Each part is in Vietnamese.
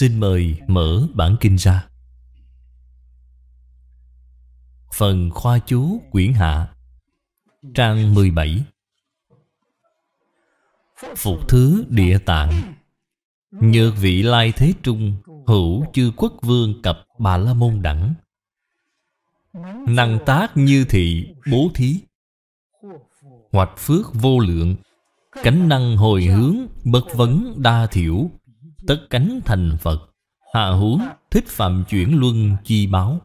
Xin mời mở bản kinh ra Phần khoa chú quyển hạ Trang 17 Phục thứ địa tạng Nhược vị lai thế trung Hữu chư quốc vương cập bà la môn đẳng Năng tác như thị bố thí Hoặc phước vô lượng Cánh năng hồi hướng bất vấn đa thiểu tất cánh thành Phật Hạ huống thích phạm chuyển luân chi báo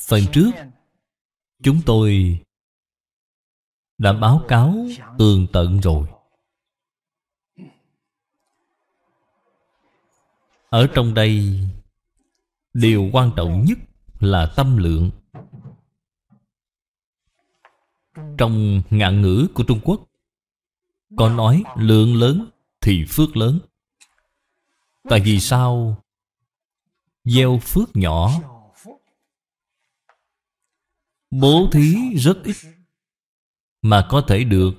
Phần trước Chúng tôi đã báo cáo tường tận rồi Ở trong đây Điều quan trọng nhất là tâm lượng Trong ngạn ngữ của Trung Quốc có nói lượng lớn thì phước lớn Tại vì sao Gieo phước nhỏ Bố thí rất ít Mà có thể được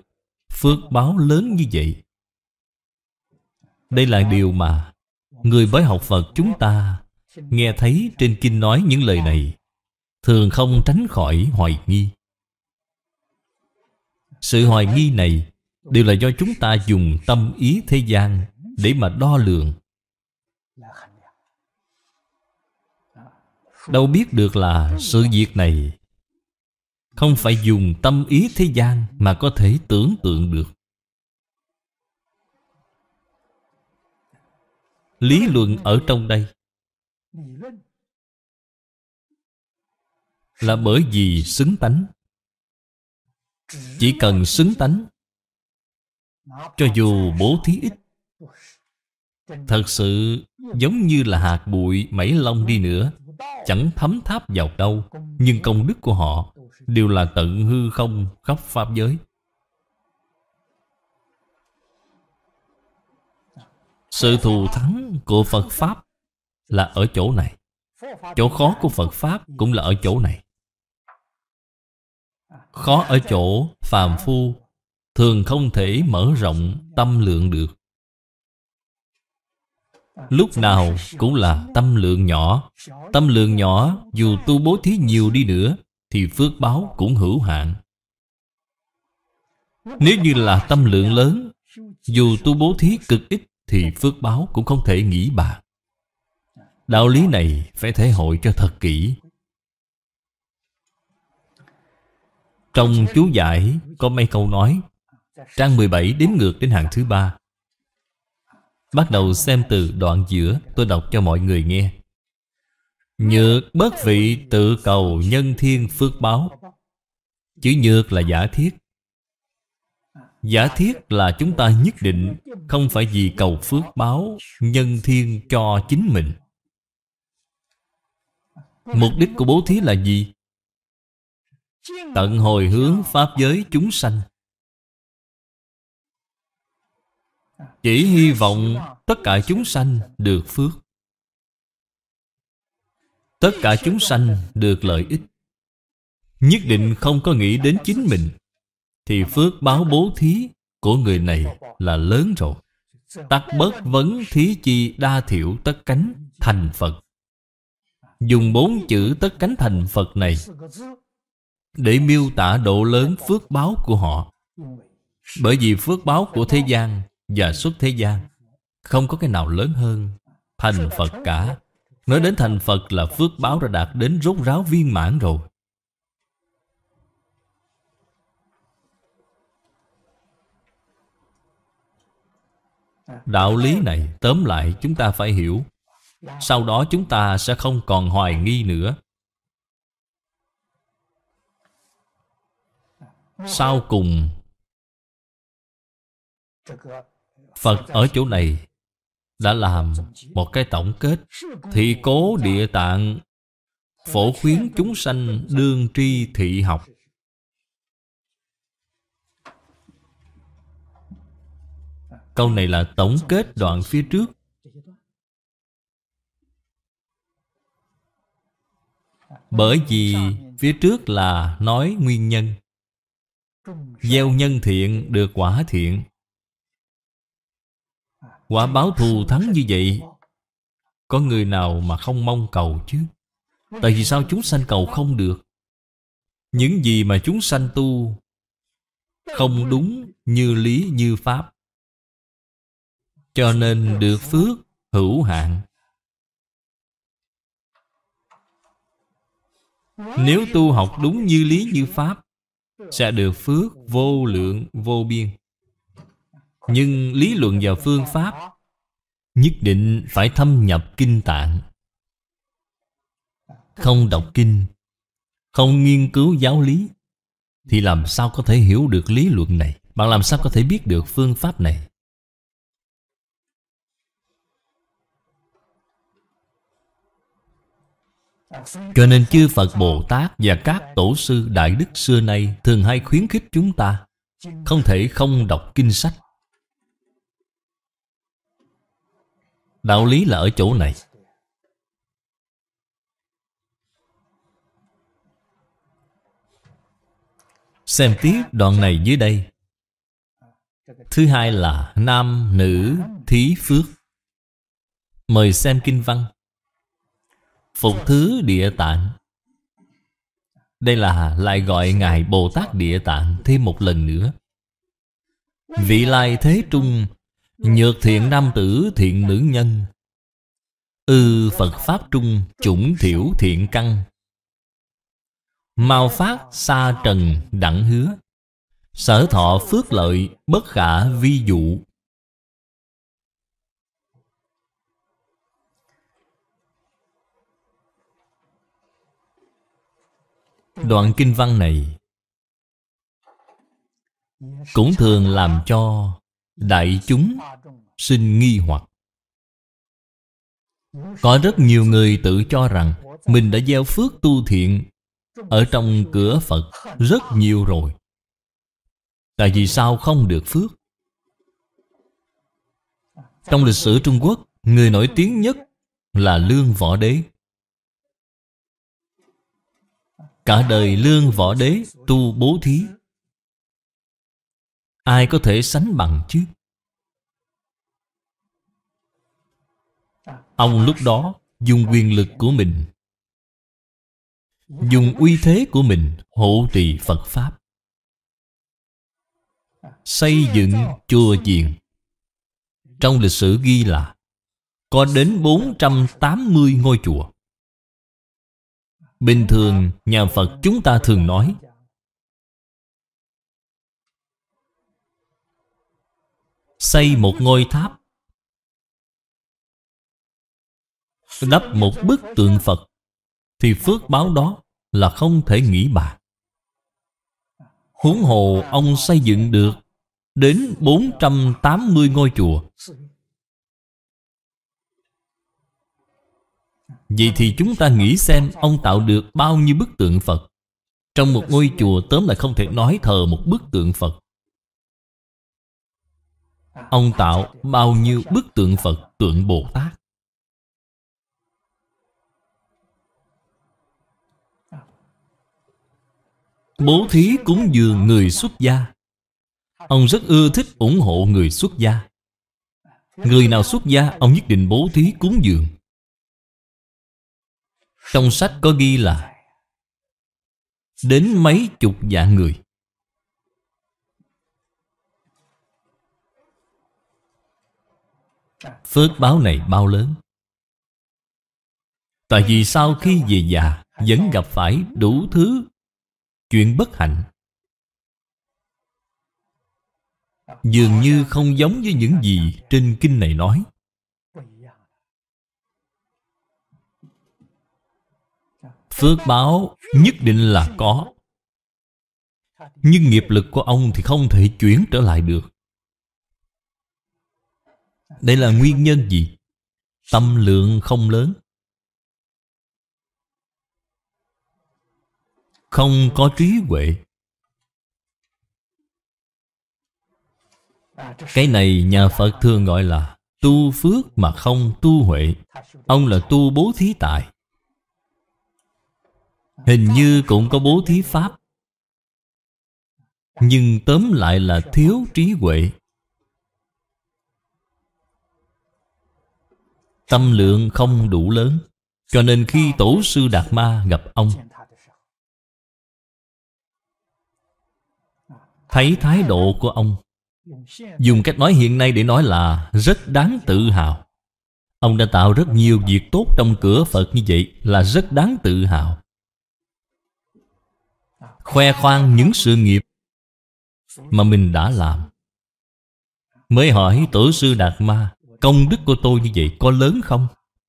Phước báo lớn như vậy Đây là điều mà Người mới học Phật chúng ta Nghe thấy trên kinh nói những lời này Thường không tránh khỏi hoài nghi Sự hoài nghi này đều là do chúng ta dùng tâm ý thế gian để mà đo lường đâu biết được là sự việc này không phải dùng tâm ý thế gian mà có thể tưởng tượng được lý luận ở trong đây là bởi vì xứng tánh chỉ cần xứng tánh cho dù bố thí ít Thật sự giống như là hạt bụi mẩy lông đi nữa Chẳng thấm tháp vào đâu Nhưng công đức của họ Đều là tận hư không khắp Pháp giới Sự thù thắng của Phật Pháp Là ở chỗ này Chỗ khó của Phật Pháp cũng là ở chỗ này Khó ở chỗ phàm phu thường không thể mở rộng tâm lượng được lúc nào cũng là tâm lượng nhỏ tâm lượng nhỏ dù tu bố thí nhiều đi nữa thì phước báo cũng hữu hạn nếu như là tâm lượng lớn dù tu bố thí cực ít thì phước báo cũng không thể nghĩ bạc. đạo lý này phải thể hội cho thật kỹ trong chú giải có mấy câu nói Trang 17 đếm ngược đến hàng thứ ba Bắt đầu xem từ đoạn giữa Tôi đọc cho mọi người nghe Nhược bất vị tự cầu nhân thiên phước báo Chữ nhược là giả thiết Giả thiết là chúng ta nhất định Không phải vì cầu phước báo Nhân thiên cho chính mình Mục đích của bố thí là gì? Tận hồi hướng Pháp giới chúng sanh Chỉ hy vọng tất cả chúng sanh được phước Tất cả chúng sanh được lợi ích Nhất định không có nghĩ đến chính mình Thì phước báo bố thí của người này là lớn rồi Tắt bớt vấn thí chi đa thiểu tất cánh thành Phật Dùng bốn chữ tất cánh thành Phật này Để miêu tả độ lớn phước báo của họ Bởi vì phước báo của thế gian và suốt thế gian Không có cái nào lớn hơn Thành Phật cả Nói đến thành Phật là phước báo đã đạt đến rốt ráo viên mãn rồi Đạo lý này tóm lại chúng ta phải hiểu Sau đó chúng ta sẽ không còn hoài nghi nữa Sau cùng Phật ở chỗ này đã làm một cái tổng kết Thị cố địa tạng Phổ khuyến chúng sanh đương tri thị học Câu này là tổng kết đoạn phía trước Bởi vì phía trước là nói nguyên nhân Gieo nhân thiện được quả thiện Quả báo thù thắng như vậy Có người nào mà không mong cầu chứ Tại vì sao chúng sanh cầu không được Những gì mà chúng sanh tu Không đúng như lý như pháp Cho nên được phước hữu hạn Nếu tu học đúng như lý như pháp Sẽ được phước vô lượng vô biên nhưng lý luận và phương pháp Nhất định phải thâm nhập kinh tạng Không đọc kinh Không nghiên cứu giáo lý Thì làm sao có thể hiểu được lý luận này Bạn làm sao có thể biết được phương pháp này Cho nên chư Phật Bồ Tát và các tổ sư Đại Đức xưa nay Thường hay khuyến khích chúng ta Không thể không đọc kinh sách Đạo lý là ở chỗ này Xem tiếp đoạn này dưới đây Thứ hai là nam, nữ, thí phước Mời xem kinh văn Phục thứ địa tạng Đây là lại gọi Ngài Bồ Tát Địa Tạng thêm một lần nữa Vị lai thế trung Nhược thiện nam tử thiện nữ nhân Ư ừ, Phật Pháp Trung chủng thiểu thiện căn Mau phát xa trần đẳng hứa Sở thọ phước lợi bất khả vi dụ Đoạn kinh văn này Cũng thường làm cho đại chúng sinh nghi hoặc có rất nhiều người tự cho rằng mình đã gieo phước tu thiện ở trong cửa phật rất nhiều rồi tại vì sao không được phước trong lịch sử trung quốc người nổi tiếng nhất là lương võ đế cả đời lương võ đế tu bố thí ai có thể sánh bằng chứ? Ông lúc đó dùng quyền lực của mình Dùng uy thế của mình hộ trì Phật Pháp Xây dựng chùa chiền Trong lịch sử ghi là Có đến 480 ngôi chùa Bình thường nhà Phật chúng ta thường nói xây một ngôi tháp đắp một bức tượng Phật thì phước báo đó là không thể nghĩ bàn. Huống hồ ông xây dựng được đến 480 ngôi chùa. Vậy thì chúng ta nghĩ xem ông tạo được bao nhiêu bức tượng Phật. Trong một ngôi chùa tóm lại không thể nói thờ một bức tượng Phật. Ông tạo bao nhiêu bức tượng Phật, tượng Bồ Tát Bố thí cúng dường người xuất gia Ông rất ưa thích ủng hộ người xuất gia Người nào xuất gia Ông nhất định bố thí cúng dường Trong sách có ghi là Đến mấy chục dạng người Phước báo này bao lớn Tại vì sau khi về già Vẫn gặp phải đủ thứ Chuyện bất hạnh Dường như không giống với những gì Trên kinh này nói Phước báo nhất định là có Nhưng nghiệp lực của ông thì không thể chuyển trở lại được đây là nguyên nhân gì? Tâm lượng không lớn Không có trí huệ Cái này nhà Phật thường gọi là Tu phước mà không tu huệ Ông là tu bố thí tài Hình như cũng có bố thí pháp Nhưng tóm lại là thiếu trí huệ Tâm lượng không đủ lớn Cho nên khi Tổ sư Đạt Ma gặp ông Thấy thái độ của ông Dùng cách nói hiện nay để nói là Rất đáng tự hào Ông đã tạo rất nhiều việc tốt trong cửa Phật như vậy Là rất đáng tự hào Khoe khoang những sự nghiệp Mà mình đã làm Mới hỏi tổ sư Đạt Ma Công đức của tôi như vậy có lớn không?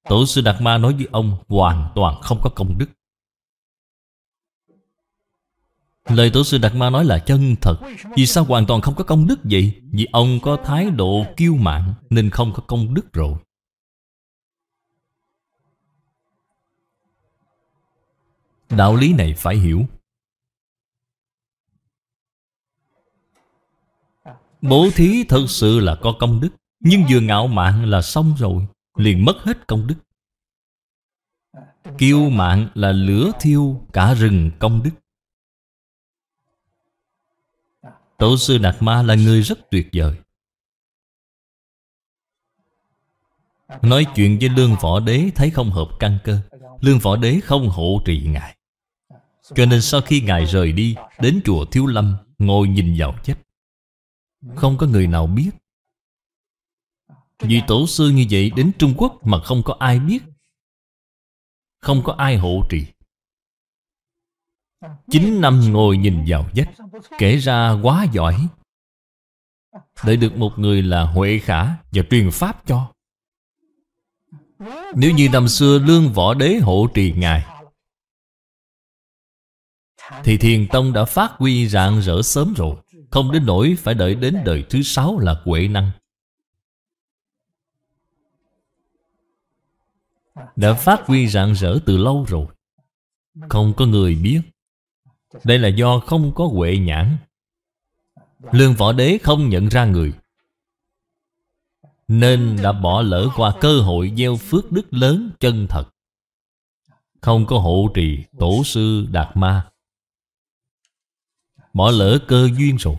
Tổ sư Đạt Ma nói với ông hoàn toàn không có công đức. Lời tổ sư Đạt Ma nói là chân thật Vì sao hoàn toàn không có công đức vậy? Vì ông có thái độ kiêu mạn Nên không có công đức rồi Đạo lý này phải hiểu Bố thí thật sự là có công đức nhưng vừa ngạo mạn là xong rồi Liền mất hết công đức Kiêu mạn là lửa thiêu cả rừng công đức Tổ sư Đạt Ma là người rất tuyệt vời Nói chuyện với Lương Võ Đế thấy không hợp căn cơ Lương Võ Đế không hộ trì Ngài Cho nên sau khi Ngài rời đi Đến chùa Thiếu Lâm Ngồi nhìn vào chết Không có người nào biết vì tổ sư như vậy đến Trung Quốc mà không có ai biết Không có ai hộ trì chín năm ngồi nhìn vào vách Kể ra quá giỏi Đợi được một người là Huệ Khả Và truyền pháp cho Nếu như năm xưa Lương Võ Đế hộ trì Ngài Thì Thiền Tông đã phát huy rạng rỡ sớm rồi Không đến nỗi phải đợi đến đời thứ sáu là Huệ Năng đã phát huy rạng rỡ từ lâu rồi không có người biết đây là do không có huệ nhãn lương võ đế không nhận ra người nên đã bỏ lỡ qua cơ hội gieo phước đức lớn chân thật không có hộ trì tổ sư đạt ma bỏ lỡ cơ duyên rồi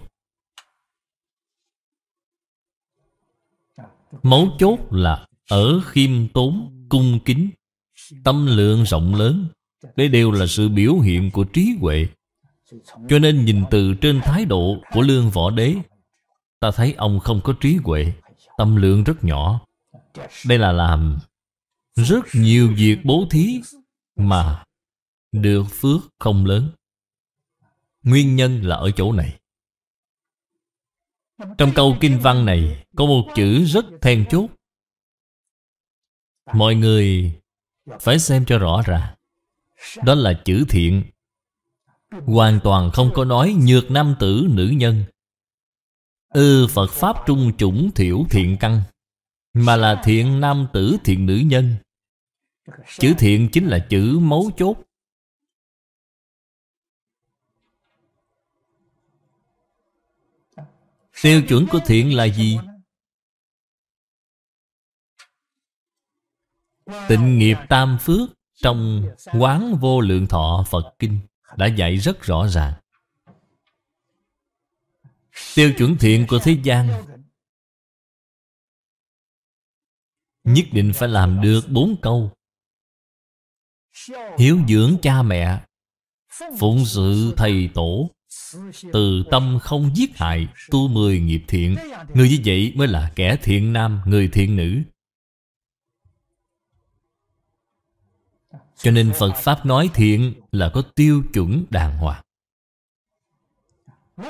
mấu chốt là ở khiêm tốn cung kính tâm lượng rộng lớn đây đều là sự biểu hiện của trí huệ cho nên nhìn từ trên thái độ của lương võ đế ta thấy ông không có trí huệ tâm lượng rất nhỏ đây là làm rất nhiều việc bố thí mà được phước không lớn nguyên nhân là ở chỗ này trong câu kinh văn này có một chữ rất then chốt Mọi người phải xem cho rõ ràng Đó là chữ thiện Hoàn toàn không có nói nhược nam tử nữ nhân Ư ừ, Phật Pháp trung chủng thiểu thiện căn Mà là thiện nam tử thiện nữ nhân Chữ thiện chính là chữ mấu chốt Tiêu chuẩn của thiện là gì? Tịnh nghiệp tam phước trong Quán Vô Lượng Thọ Phật Kinh đã dạy rất rõ ràng. Tiêu chuẩn thiện của thế gian Nhất định phải làm được bốn câu Hiếu dưỡng cha mẹ Phụng sự thầy tổ Từ tâm không giết hại Tu mười nghiệp thiện Người như vậy mới là kẻ thiện nam Người thiện nữ Cho nên Phật Pháp nói thiện là có tiêu chuẩn đàng hoàng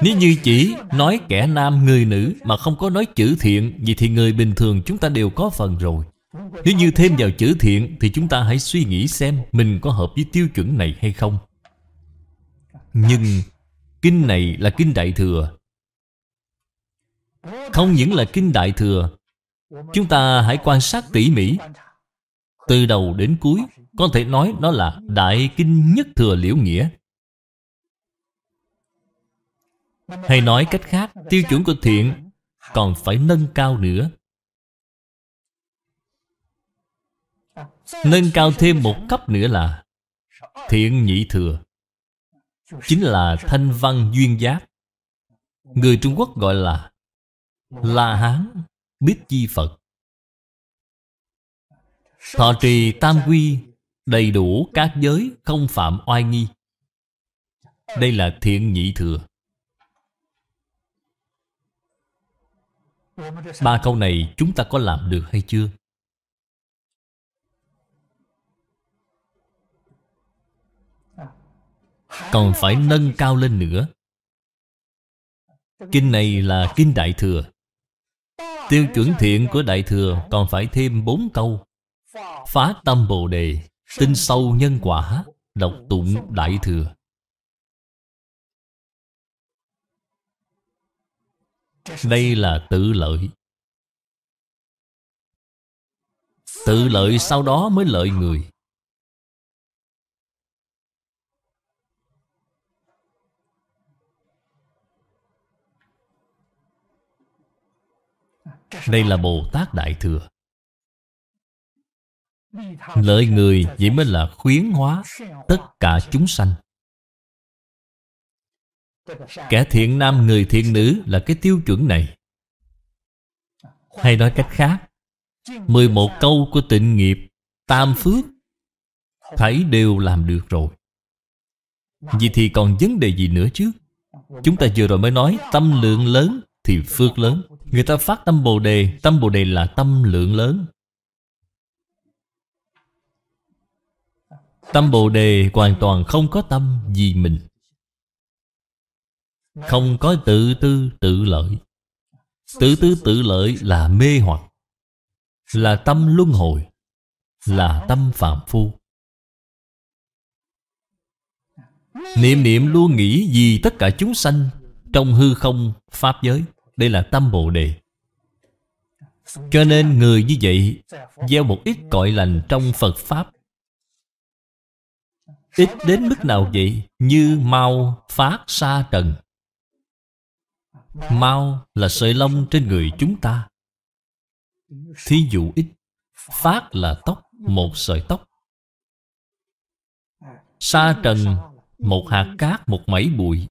Nếu như chỉ nói kẻ nam người nữ mà không có nói chữ thiện Vậy thì người bình thường chúng ta đều có phần rồi Nếu như thêm vào chữ thiện thì chúng ta hãy suy nghĩ xem Mình có hợp với tiêu chuẩn này hay không Nhưng kinh này là kinh Đại Thừa Không những là kinh Đại Thừa Chúng ta hãy quan sát tỉ mỉ Từ đầu đến cuối có thể nói nó là Đại Kinh Nhất Thừa Liễu Nghĩa Hay nói cách khác Tiêu chuẩn của thiện còn phải nâng cao nữa Nâng cao thêm một cấp nữa là Thiện nhị thừa Chính là thanh văn duyên giáp Người Trung Quốc gọi là La Hán biết Chi Phật Thọ trì tam quy đầy đủ các giới không phạm oai nghi đây là thiện nhị thừa ba câu này chúng ta có làm được hay chưa còn phải nâng cao lên nữa kinh này là kinh đại thừa tiêu chuẩn thiện của đại thừa còn phải thêm bốn câu phá tâm bồ đề Tin sâu nhân quả Đọc tụng Đại Thừa Đây là tự lợi Tự lợi sau đó mới lợi người Đây là Bồ Tát Đại Thừa Lợi người vậy mới là khuyến hóa tất cả chúng sanh Kẻ thiện nam người thiện nữ là cái tiêu chuẩn này Hay nói cách khác 11 câu của tịnh nghiệp Tam phước Thấy đều làm được rồi Vậy thì còn vấn đề gì nữa chứ Chúng ta vừa rồi mới nói Tâm lượng lớn thì phước lớn Người ta phát tâm Bồ Đề Tâm Bồ Đề là tâm lượng lớn Tâm Bồ Đề hoàn toàn không có tâm vì mình Không có tự tư tự lợi Tự tư tự lợi là mê hoặc Là tâm luân hồi Là tâm phạm phu Niệm niệm luôn nghĩ vì tất cả chúng sanh Trong hư không Pháp giới Đây là tâm Bồ Đề Cho nên người như vậy Gieo một ít cội lành trong Phật Pháp Ít đến mức nào vậy? Như mau phát sa trần Mau là sợi lông trên người chúng ta Thí dụ ít Phát là tóc Một sợi tóc Sa trần Một hạt cát Một mảy bụi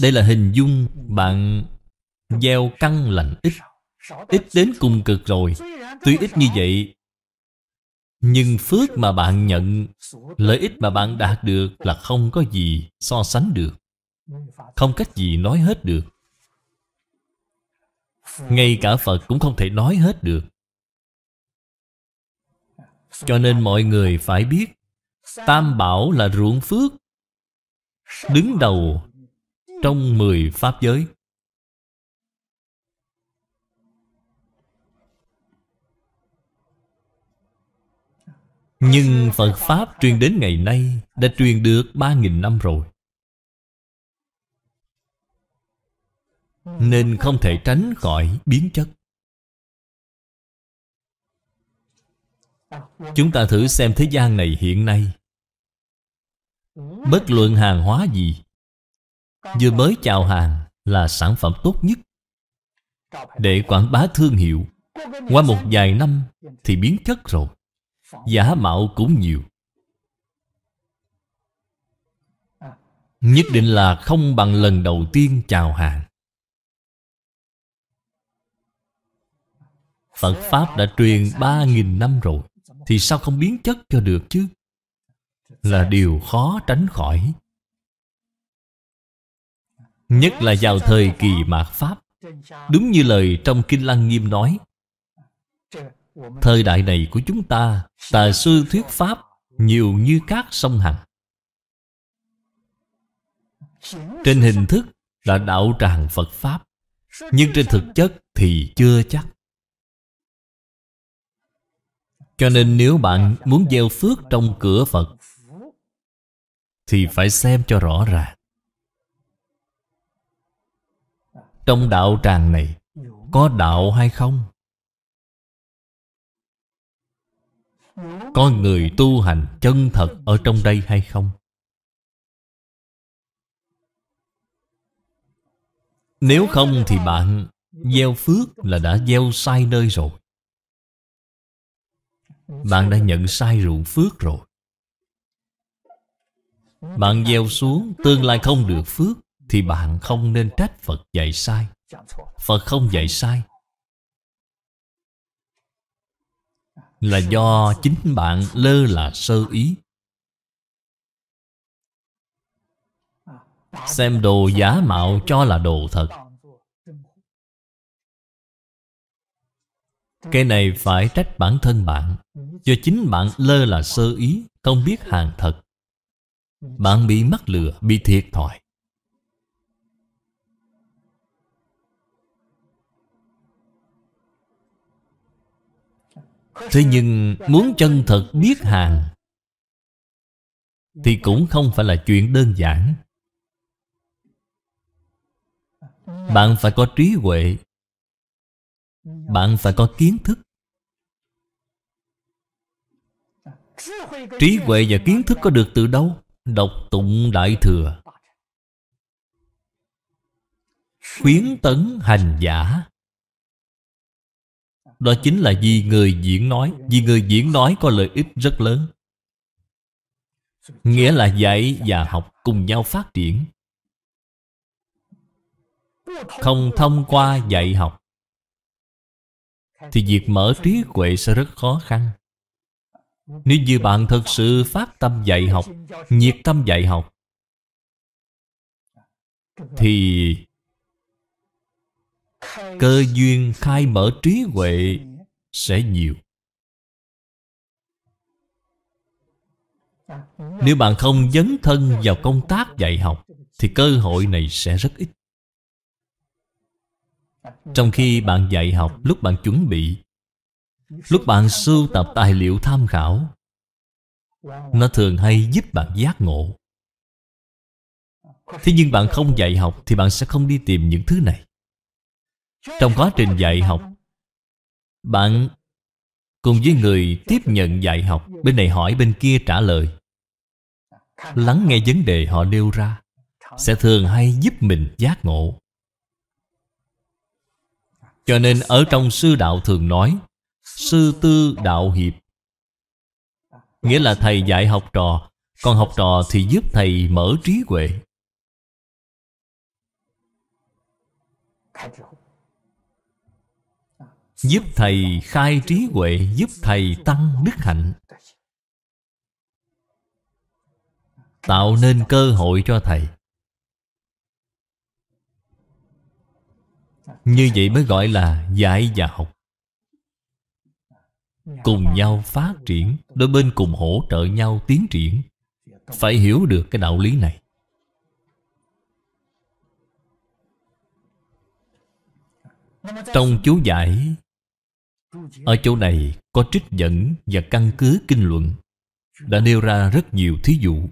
Đây là hình dung bạn Gieo căng lành ít Ít đến cùng cực rồi Tuy ít như vậy nhưng phước mà bạn nhận Lợi ích mà bạn đạt được Là không có gì so sánh được Không cách gì nói hết được Ngay cả Phật cũng không thể nói hết được Cho nên mọi người phải biết Tam bảo là ruộng phước Đứng đầu Trong mười pháp giới Nhưng Phật Pháp truyền đến ngày nay Đã truyền được 3.000 năm rồi Nên không thể tránh khỏi biến chất Chúng ta thử xem thế gian này hiện nay Bất luận hàng hóa gì Vừa mới chào hàng là sản phẩm tốt nhất Để quảng bá thương hiệu Qua một vài năm thì biến chất rồi giả mạo cũng nhiều nhất định là không bằng lần đầu tiên chào hàng Phật Pháp đã truyền ba nghìn năm rồi Thì sao không biến chất cho được chứ Là điều khó tránh khỏi Nhất là vào thời kỳ mạt Pháp Đúng như lời trong Kinh Lăng Nghiêm nói Thời đại này của chúng ta Tà sư thuyết pháp Nhiều như các sông hằng Trên hình thức là đạo tràng Phật Pháp Nhưng trên thực chất thì chưa chắc Cho nên nếu bạn muốn gieo phước trong cửa Phật Thì phải xem cho rõ ràng Trong đạo tràng này Có đạo hay không? Có người tu hành chân thật ở trong đây hay không? Nếu không thì bạn gieo phước là đã gieo sai nơi rồi Bạn đã nhận sai ruộng phước rồi Bạn gieo xuống tương lai không được phước Thì bạn không nên trách Phật dạy sai Phật không dạy sai là do chính bạn lơ là sơ ý xem đồ giả mạo cho là đồ thật cái này phải trách bản thân bạn do chính bạn lơ là sơ ý không biết hàng thật bạn bị mắc lừa bị thiệt thòi Thế nhưng muốn chân thật biết hàng Thì cũng không phải là chuyện đơn giản Bạn phải có trí huệ Bạn phải có kiến thức Trí huệ và kiến thức có được từ đâu? Đọc tụng Đại Thừa Khuyến tấn hành giả đó chính là vì người diễn nói Vì người diễn nói có lợi ích rất lớn Nghĩa là dạy và học cùng nhau phát triển Không thông qua dạy học Thì việc mở trí huệ sẽ rất khó khăn Nếu như bạn thật sự phát tâm dạy học Nhiệt tâm dạy học Thì cơ duyên khai mở trí huệ sẽ nhiều nếu bạn không dấn thân vào công tác dạy học thì cơ hội này sẽ rất ít trong khi bạn dạy học lúc bạn chuẩn bị lúc bạn sưu tập tài liệu tham khảo nó thường hay giúp bạn giác ngộ thế nhưng bạn không dạy học thì bạn sẽ không đi tìm những thứ này trong quá trình dạy học Bạn cùng với người tiếp nhận dạy học Bên này hỏi bên kia trả lời Lắng nghe vấn đề họ nêu ra Sẽ thường hay giúp mình giác ngộ Cho nên ở trong sư đạo thường nói Sư tư đạo hiệp Nghĩa là thầy dạy học trò Còn học trò thì giúp thầy mở trí huệ Giúp Thầy khai trí huệ Giúp Thầy tăng đức hạnh Tạo nên cơ hội cho Thầy Như vậy mới gọi là dạy và học Cùng nhau phát triển Đôi bên cùng hỗ trợ nhau tiến triển Phải hiểu được cái đạo lý này Trong chú giải ở chỗ này có trích dẫn và căn cứ kinh luận Đã nêu ra rất nhiều thí dụ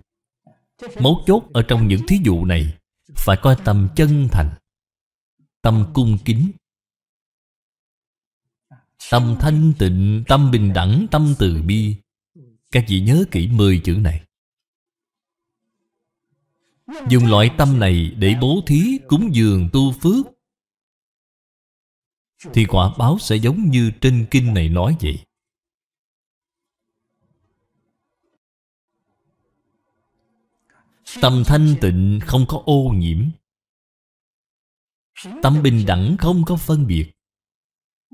Mấu chốt ở trong những thí dụ này Phải coi tâm chân thành Tâm cung kính Tâm thanh tịnh, tâm bình đẳng, tâm từ bi Các vị nhớ kỹ 10 chữ này Dùng loại tâm này để bố thí, cúng dường, tu phước thì quả báo sẽ giống như trên kinh này nói vậy Tâm thanh tịnh không có ô nhiễm Tâm bình đẳng không có phân biệt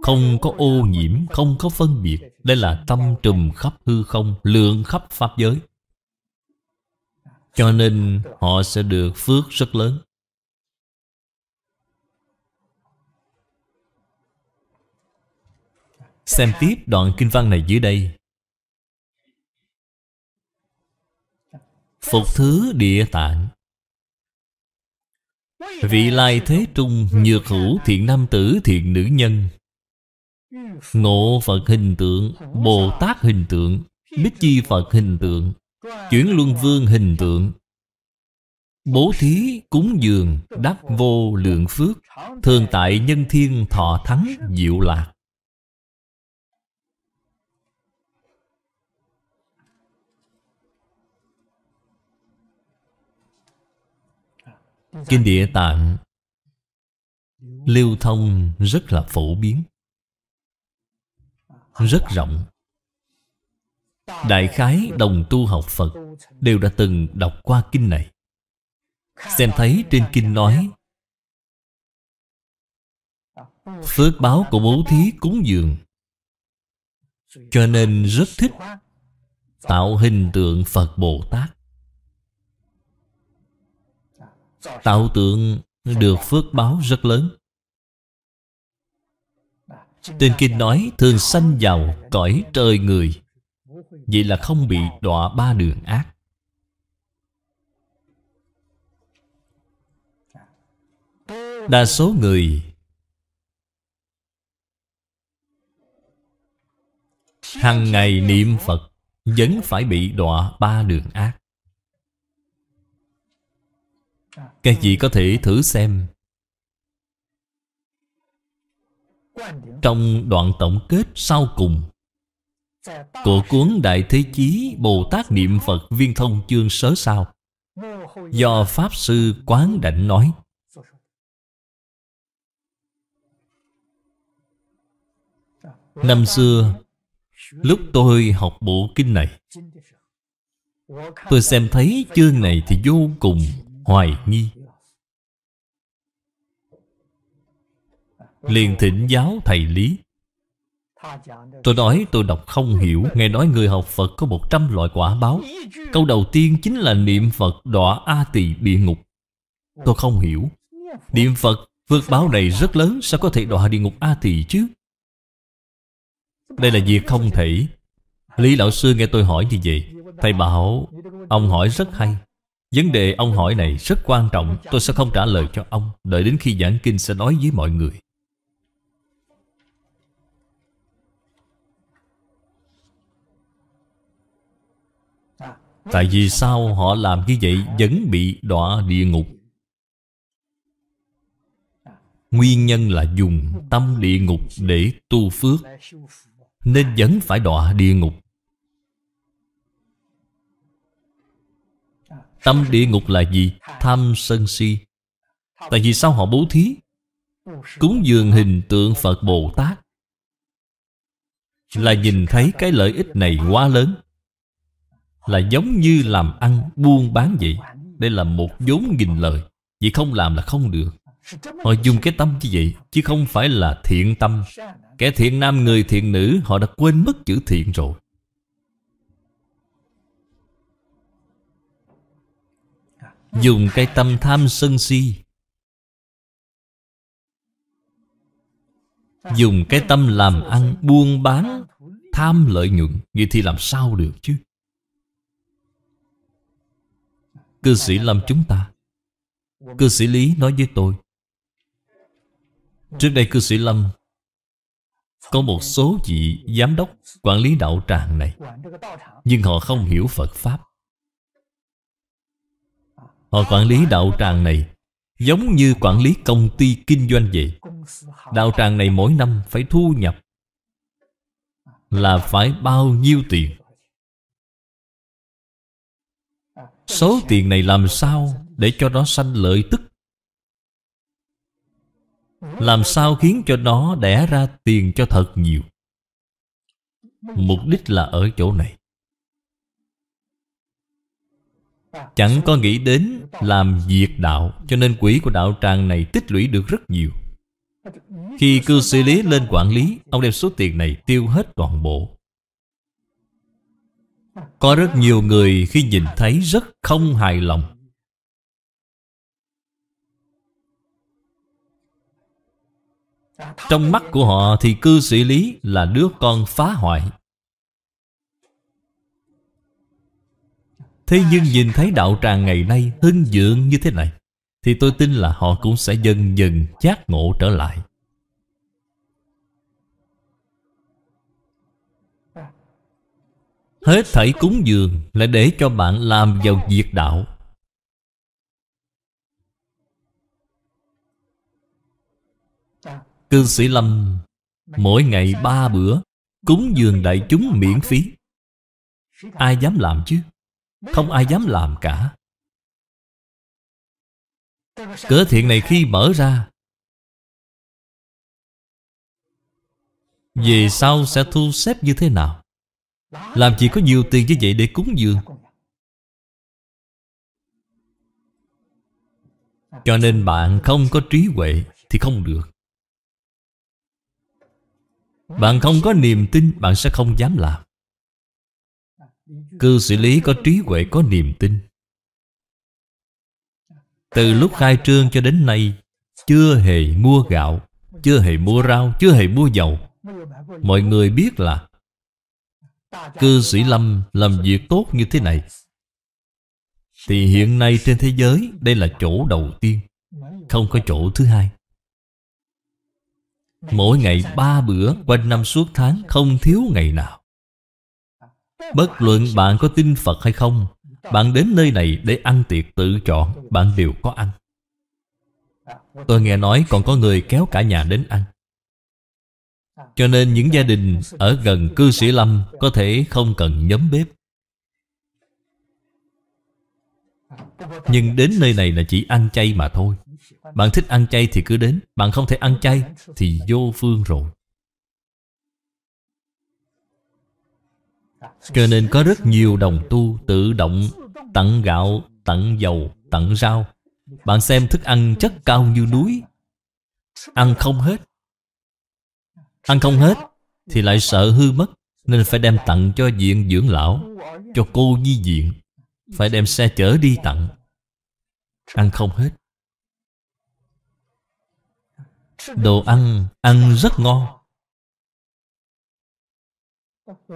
Không có ô nhiễm, không có phân biệt Đây là tâm trùm khắp hư không, lượng khắp Pháp giới Cho nên họ sẽ được phước rất lớn Xem tiếp đoạn kinh văn này dưới đây Phục thứ địa tạng Vị lai thế trung nhược hữu thiện nam tử thiện nữ nhân Ngộ Phật hình tượng Bồ Tát hình tượng Bích Chi Phật hình tượng Chuyển Luân Vương hình tượng Bố thí, cúng dường, đắc vô lượng phước Thường tại nhân thiên thọ thắng diệu lạc Kinh địa tạng lưu thông rất là phổ biến Rất rộng Đại khái đồng tu học Phật Đều đã từng đọc qua kinh này Xem thấy trên kinh nói Phước báo của bố thí cúng dường Cho nên rất thích Tạo hình tượng Phật Bồ Tát Tạo tượng được phước báo rất lớn Tên Kinh nói thường sanh vào cõi trời người Vậy là không bị đọa ba đường ác Đa số người Hằng ngày niệm Phật Vẫn phải bị đọa ba đường ác các vị có thể thử xem Trong đoạn tổng kết sau cùng Của cuốn Đại Thế Chí Bồ Tát Niệm Phật Viên Thông Chương Sớ Sao Do Pháp Sư Quán Đảnh nói Năm xưa Lúc tôi học bộ kinh này Tôi xem thấy chương này thì vô cùng hoài nghi liền thỉnh giáo thầy lý Tôi nói tôi đọc không hiểu Nghe nói người học Phật có 100 loại quả báo Câu đầu tiên chính là niệm Phật đọa A tỳ địa ngục Tôi không hiểu Niệm Phật vượt báo này rất lớn Sao có thể đọa địa ngục A tỳ chứ Đây là việc không thể Lý lão sư nghe tôi hỏi như vậy Thầy bảo Ông hỏi rất hay Vấn đề ông hỏi này rất quan trọng Tôi sẽ không trả lời cho ông Đợi đến khi giảng kinh sẽ nói với mọi người Tại vì sao họ làm như vậy Vẫn bị đọa địa ngục Nguyên nhân là dùng tâm địa ngục để tu phước Nên vẫn phải đọa địa ngục Tâm địa ngục là gì? Tham sân si Tại vì sao họ bố thí? Cúng dường hình tượng Phật Bồ Tát Là nhìn thấy cái lợi ích này quá lớn Là giống như làm ăn buôn bán vậy Đây là một vốn nghìn lời Vì không làm là không được Họ dùng cái tâm như vậy Chứ không phải là thiện tâm Kẻ thiện nam người thiện nữ Họ đã quên mất chữ thiện rồi dùng cái tâm tham sân si dùng cái tâm làm ăn buôn bán tham lợi nhuận như thì làm sao được chứ cư sĩ làm chúng ta cư sĩ lý nói với tôi trước đây cư sĩ lâm có một số vị giám đốc quản lý đạo tràng này nhưng họ không hiểu phật pháp Họ quản lý đạo tràng này Giống như quản lý công ty kinh doanh vậy Đạo tràng này mỗi năm phải thu nhập Là phải bao nhiêu tiền Số tiền này làm sao để cho nó sanh lợi tức Làm sao khiến cho nó đẻ ra tiền cho thật nhiều Mục đích là ở chỗ này Chẳng có nghĩ đến làm diệt đạo Cho nên quỹ của đạo tràng này tích lũy được rất nhiều Khi cư xử lý lên quản lý Ông đem số tiền này tiêu hết toàn bộ Có rất nhiều người khi nhìn thấy rất không hài lòng Trong mắt của họ thì cư xử lý là đứa con phá hoại Thế nhưng nhìn thấy đạo tràng ngày nay hưng dưỡng như thế này Thì tôi tin là họ cũng sẽ dần dần giác ngộ trở lại Hết thảy cúng dường là để cho bạn làm vào việc đạo Cư sĩ Lâm mỗi ngày ba bữa Cúng dường đại chúng miễn phí Ai dám làm chứ không ai dám làm cả Cửa thiện này khi mở ra Về sau sẽ thu xếp như thế nào Làm gì có nhiều tiền như vậy để cúng dường Cho nên bạn không có trí huệ Thì không được Bạn không có niềm tin Bạn sẽ không dám làm Cư xử lý có trí huệ có niềm tin Từ lúc khai trương cho đến nay Chưa hề mua gạo Chưa hề mua rau Chưa hề mua dầu Mọi người biết là Cư sĩ Lâm làm việc tốt như thế này Thì hiện nay trên thế giới Đây là chỗ đầu tiên Không có chỗ thứ hai Mỗi ngày ba bữa Quanh năm suốt tháng Không thiếu ngày nào Bất luận bạn có tin Phật hay không Bạn đến nơi này để ăn tiệc tự chọn Bạn đều có ăn Tôi nghe nói còn có người kéo cả nhà đến ăn Cho nên những gia đình ở gần cư sĩ lâm Có thể không cần nhóm bếp Nhưng đến nơi này là chỉ ăn chay mà thôi Bạn thích ăn chay thì cứ đến Bạn không thể ăn chay thì vô phương rồi Cho nên có rất nhiều đồng tu tự động tặng gạo, tặng dầu, tặng rau Bạn xem thức ăn chất cao như núi Ăn không hết Ăn không hết Thì lại sợ hư mất Nên phải đem tặng cho viện dưỡng lão Cho cô di diện Phải đem xe chở đi tặng Ăn không hết Đồ ăn, ăn rất ngon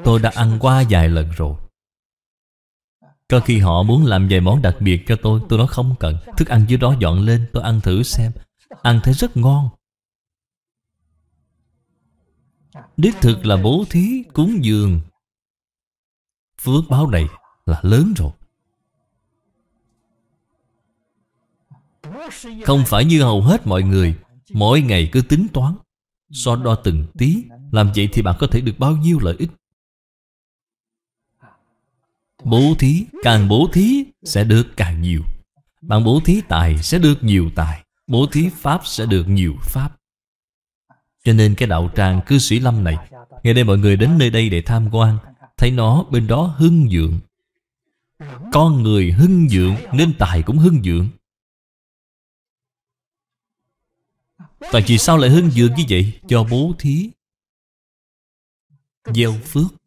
Tôi đã ăn qua vài lần rồi Có khi họ muốn làm vài món đặc biệt cho tôi Tôi nói không cần Thức ăn dưới đó dọn lên tôi ăn thử xem Ăn thấy rất ngon Đích thực là bố thí, cúng dường Phước báo này là lớn rồi Không phải như hầu hết mọi người Mỗi ngày cứ tính toán So đo từng tí Làm vậy thì bạn có thể được bao nhiêu lợi ích Bố thí Càng bố thí sẽ được càng nhiều Bạn bố thí tài sẽ được nhiều tài Bố thí pháp sẽ được nhiều pháp Cho nên cái đạo tràng cư sĩ lâm này Ngày đây mọi người đến nơi đây để tham quan Thấy nó bên đó hưng dưỡng Con người hưng dưỡng Nên tài cũng hưng dưỡng Tại vì sao lại hưng dưỡng như vậy? cho bố thí Gieo phước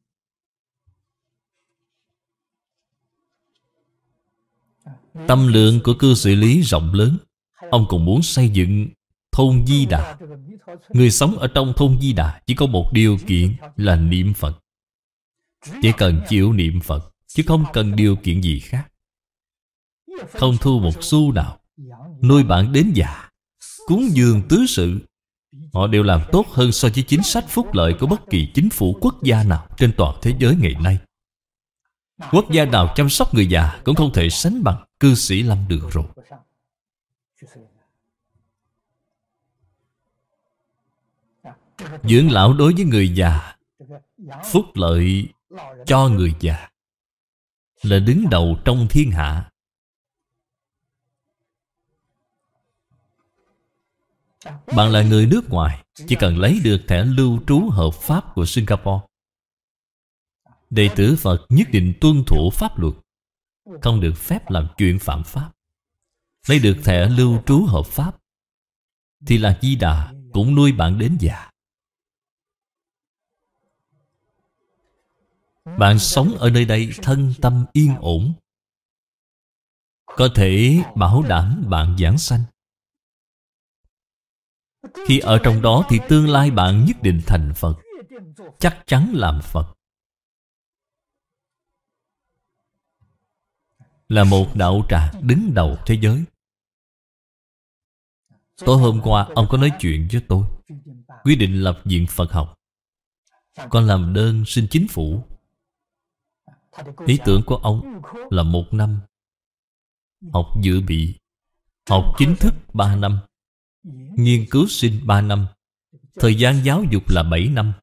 Ừ. Tâm lượng của cư sĩ Lý rộng lớn Ông còn muốn xây dựng thôn Di Đà Người sống ở trong thôn Di Đà Chỉ có một điều kiện là niệm Phật Chỉ cần chịu niệm Phật Chứ không cần điều kiện gì khác Không thu một xu nào Nuôi bạn đến già Cúng dường tứ sự Họ đều làm tốt hơn so với chính sách phúc lợi Của bất kỳ chính phủ quốc gia nào Trên toàn thế giới ngày nay Quốc gia nào chăm sóc người già Cũng không thể sánh bằng cư sĩ Lâm được rồi Dưỡng lão đối với người già Phúc lợi cho người già Là đứng đầu trong thiên hạ Bạn là người nước ngoài Chỉ cần lấy được thẻ lưu trú hợp pháp của Singapore Đệ tử Phật nhất định tuân thủ pháp luật Không được phép làm chuyện phạm pháp Lấy được thẻ lưu trú hợp pháp Thì là Di Đà cũng nuôi bạn đến già Bạn sống ở nơi đây thân tâm yên ổn Có thể bảo đảm bạn giảng sanh Khi ở trong đó thì tương lai bạn nhất định thành Phật Chắc chắn làm Phật Là một đạo trà đứng đầu thế giới Tối hôm qua ông có nói chuyện với tôi Quyết định lập viện Phật học Con làm đơn xin chính phủ Ý tưởng của ông là một năm Học dự bị Học chính thức 3 năm Nghiên cứu sinh 3 năm Thời gian giáo dục là 7 năm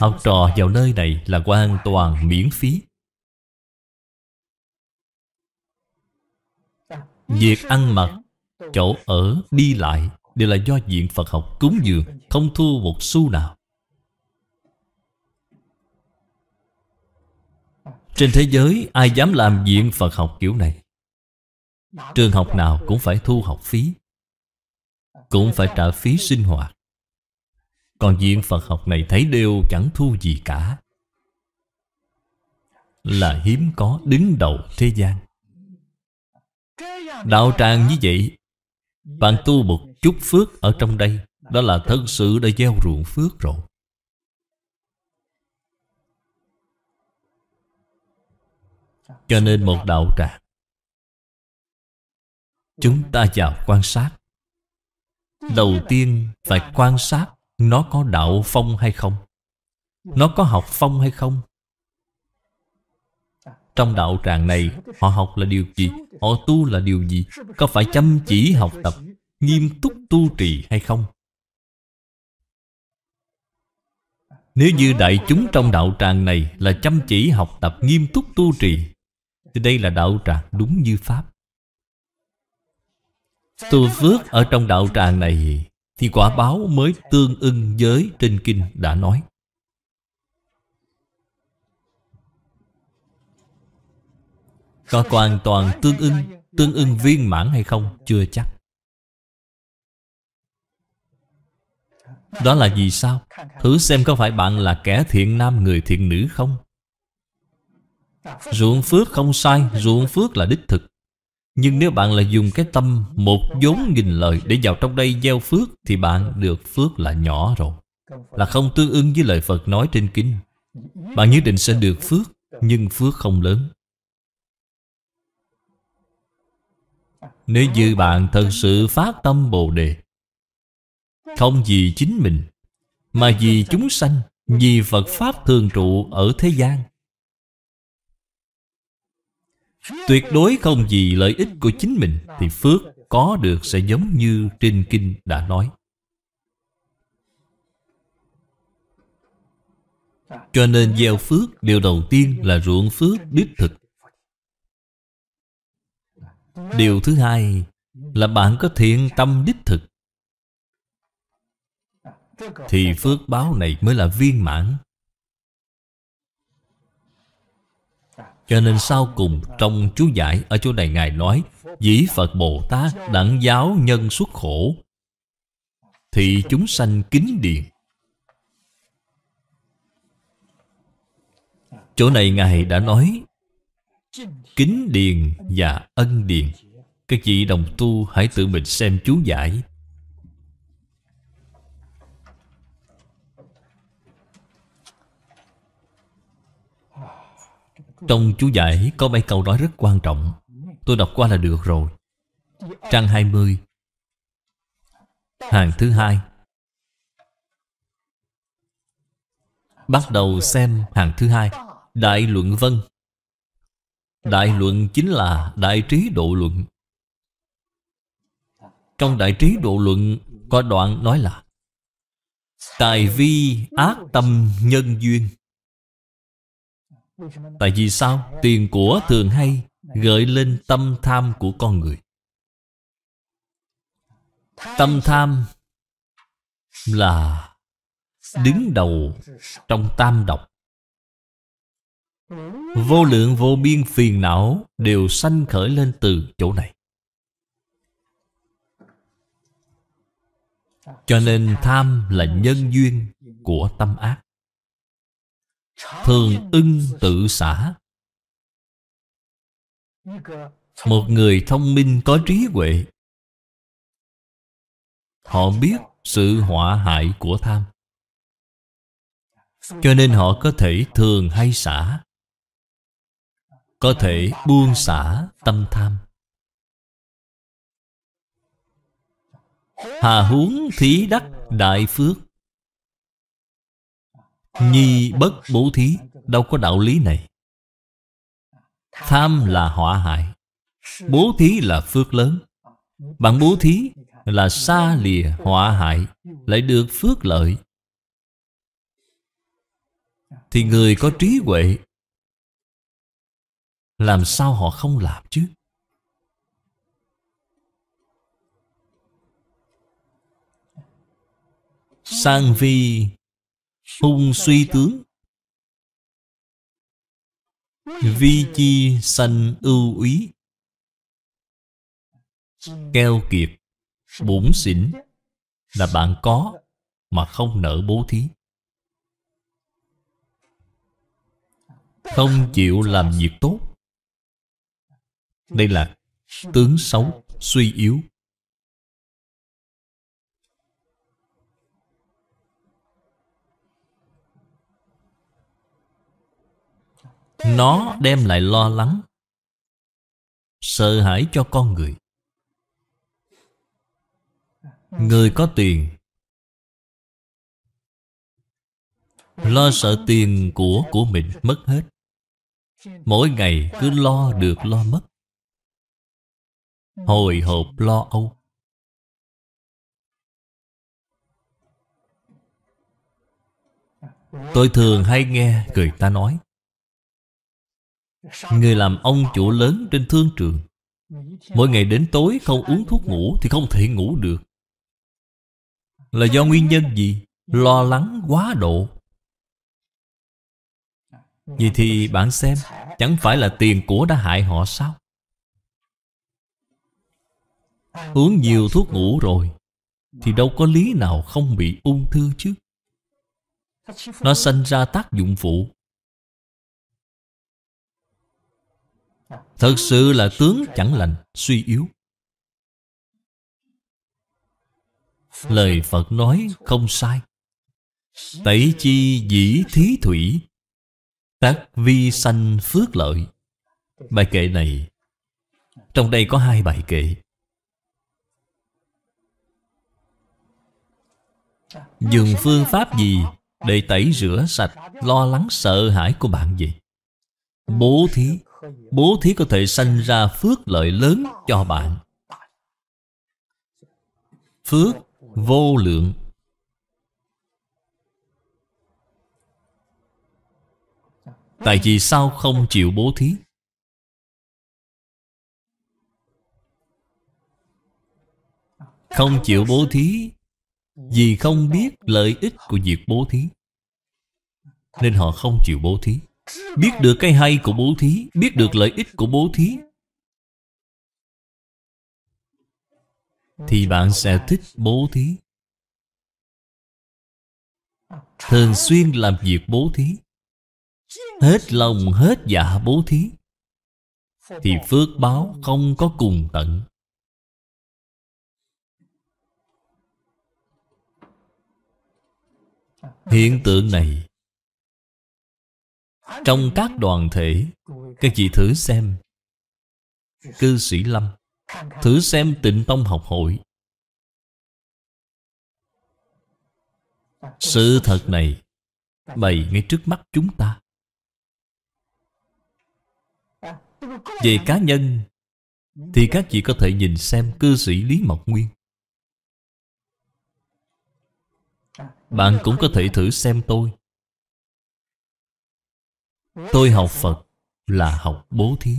Học trò vào nơi này là hoàn toàn miễn phí Việc ăn mặc, chỗ ở, đi lại Đều là do diện Phật học cúng dường Không thua một xu nào Trên thế giới ai dám làm diện Phật học kiểu này Trường học nào cũng phải thu học phí Cũng phải trả phí sinh hoạt Còn diện Phật học này thấy đều chẳng thu gì cả Là hiếm có đứng đầu thế gian Đạo tràng như vậy Bạn tu một chút phước ở trong đây Đó là thân sự đã gieo ruộng phước rồi Cho nên một đạo tràng Chúng ta vào quan sát Đầu tiên phải quan sát Nó có đạo phong hay không Nó có học phong hay không trong đạo tràng này Họ học là điều gì? Họ tu là điều gì? Có phải chăm chỉ học tập Nghiêm túc tu trì hay không? Nếu như đại chúng trong đạo tràng này Là chăm chỉ học tập nghiêm túc tu trì Thì đây là đạo tràng đúng như Pháp Tu phước ở trong đạo tràng này Thì quả báo mới tương ưng với trên kinh đã nói Có hoàn toàn tương ưng Tương ưng viên mãn hay không Chưa chắc Đó là gì sao Thử xem có phải bạn là kẻ thiện nam người thiện nữ không Ruộng phước không sai Ruộng phước là đích thực Nhưng nếu bạn là dùng cái tâm Một vốn nghìn lời để vào trong đây gieo phước Thì bạn được phước là nhỏ rồi Là không tương ưng với lời Phật nói trên kinh Bạn nhất định sẽ được phước Nhưng phước không lớn Nếu như bạn thật sự phát tâm Bồ Đề Không vì chính mình Mà vì chúng sanh Vì Phật Pháp thường trụ ở thế gian Tuyệt đối không vì lợi ích của chính mình Thì Phước có được sẽ giống như trên kinh đã nói Cho nên gieo phước Điều đầu tiên là ruộng phước đích thực Điều thứ hai là bạn có thiện tâm đích thực Thì phước báo này mới là viên mãn Cho nên sau cùng trong chú giải ở chỗ này Ngài nói Dĩ Phật Bồ Tát đẳng giáo nhân xuất khổ Thì chúng sanh kính điện Chỗ này Ngài đã nói Kính điền và ân điền Các vị đồng tu hãy tự mình xem chú giải Trong chú giải có mấy câu nói rất quan trọng Tôi đọc qua là được rồi Trang 20 Hàng thứ hai Bắt đầu xem hàng thứ hai Đại luận vân Đại luận chính là Đại trí độ luận Trong Đại trí độ luận Có đoạn nói là Tài vi ác tâm nhân duyên Tại vì sao? Tiền của thường hay Gợi lên tâm tham của con người Tâm tham là đứng đầu trong tam độc Vô lượng vô biên phiền não đều sanh khởi lên từ chỗ này. Cho nên tham là nhân duyên của tâm ác. Thường ưng tự xả. Một người thông minh có trí huệ Họ biết sự họa hại của tham Cho nên họ có thể thường hay xả có thể buông xả tâm tham hà huống thí đắc đại phước nhi bất bố thí đâu có đạo lý này tham là họa hại bố thí là phước lớn bạn bố thí là xa lìa họa hại lại được phước lợi thì người có trí huệ làm sao họ không làm chứ? Sang vi hung suy tướng Vi chi sanh ưu úy Keo kiệt Bổn xỉn Là bạn có Mà không nỡ bố thí Không chịu làm việc tốt đây là tướng xấu, suy yếu. Nó đem lại lo lắng, sợ hãi cho con người. Người có tiền Lo sợ tiền của của mình mất hết Mỗi ngày cứ lo được lo mất hồi hộp lo âu tôi thường hay nghe người ta nói người làm ông chủ lớn trên thương trường mỗi ngày đến tối không uống thuốc ngủ thì không thể ngủ được là do nguyên nhân gì lo lắng quá độ Vậy thì bạn xem Chẳng phải là tiền của đã hại họ sao Uống nhiều thuốc ngủ rồi Thì đâu có lý nào không bị ung thư chứ Nó sanh ra tác dụng phụ Thật sự là tướng chẳng lành, suy yếu Lời Phật nói không sai Tẩy chi dĩ thí thủy Tác vi sanh phước lợi Bài kệ này Trong đây có hai bài kệ Dùng phương pháp gì để tẩy rửa sạch lo lắng sợ hãi của bạn vậy? Bố thí Bố thí có thể sanh ra phước lợi lớn cho bạn Phước vô lượng Tại vì sao không chịu bố thí? Không chịu bố thí vì không biết lợi ích của việc bố thí Nên họ không chịu bố thí Biết được cái hay của bố thí Biết được lợi ích của bố thí Thì bạn sẽ thích bố thí Thường xuyên làm việc bố thí Hết lòng hết dạ bố thí Thì phước báo không có cùng tận Hiện tượng này Trong các đoàn thể Các chị thử xem Cư sĩ Lâm Thử xem tịnh tông học hội Sự thật này Bày ngay trước mắt chúng ta Về cá nhân Thì các chị có thể nhìn xem cư sĩ Lý Mộc Nguyên Bạn cũng có thể thử xem tôi Tôi học Phật là học bố thí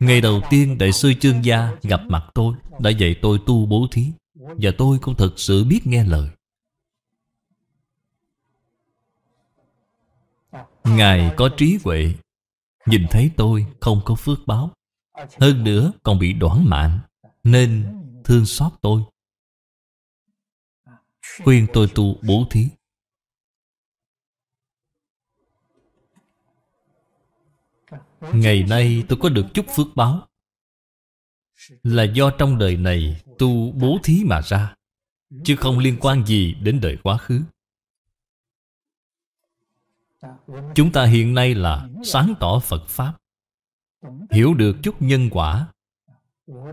Ngày đầu tiên Đại sư trương Gia gặp mặt tôi Đã dạy tôi tu bố thí Và tôi cũng thật sự biết nghe lời Ngài có trí huệ Nhìn thấy tôi không có phước báo Hơn nữa còn bị đoản mạng Nên thương xót tôi khuyên tôi tu bố thí ngày nay tôi có được chút phước báo là do trong đời này tu bố thí mà ra chứ không liên quan gì đến đời quá khứ chúng ta hiện nay là sáng tỏ phật pháp hiểu được chút nhân quả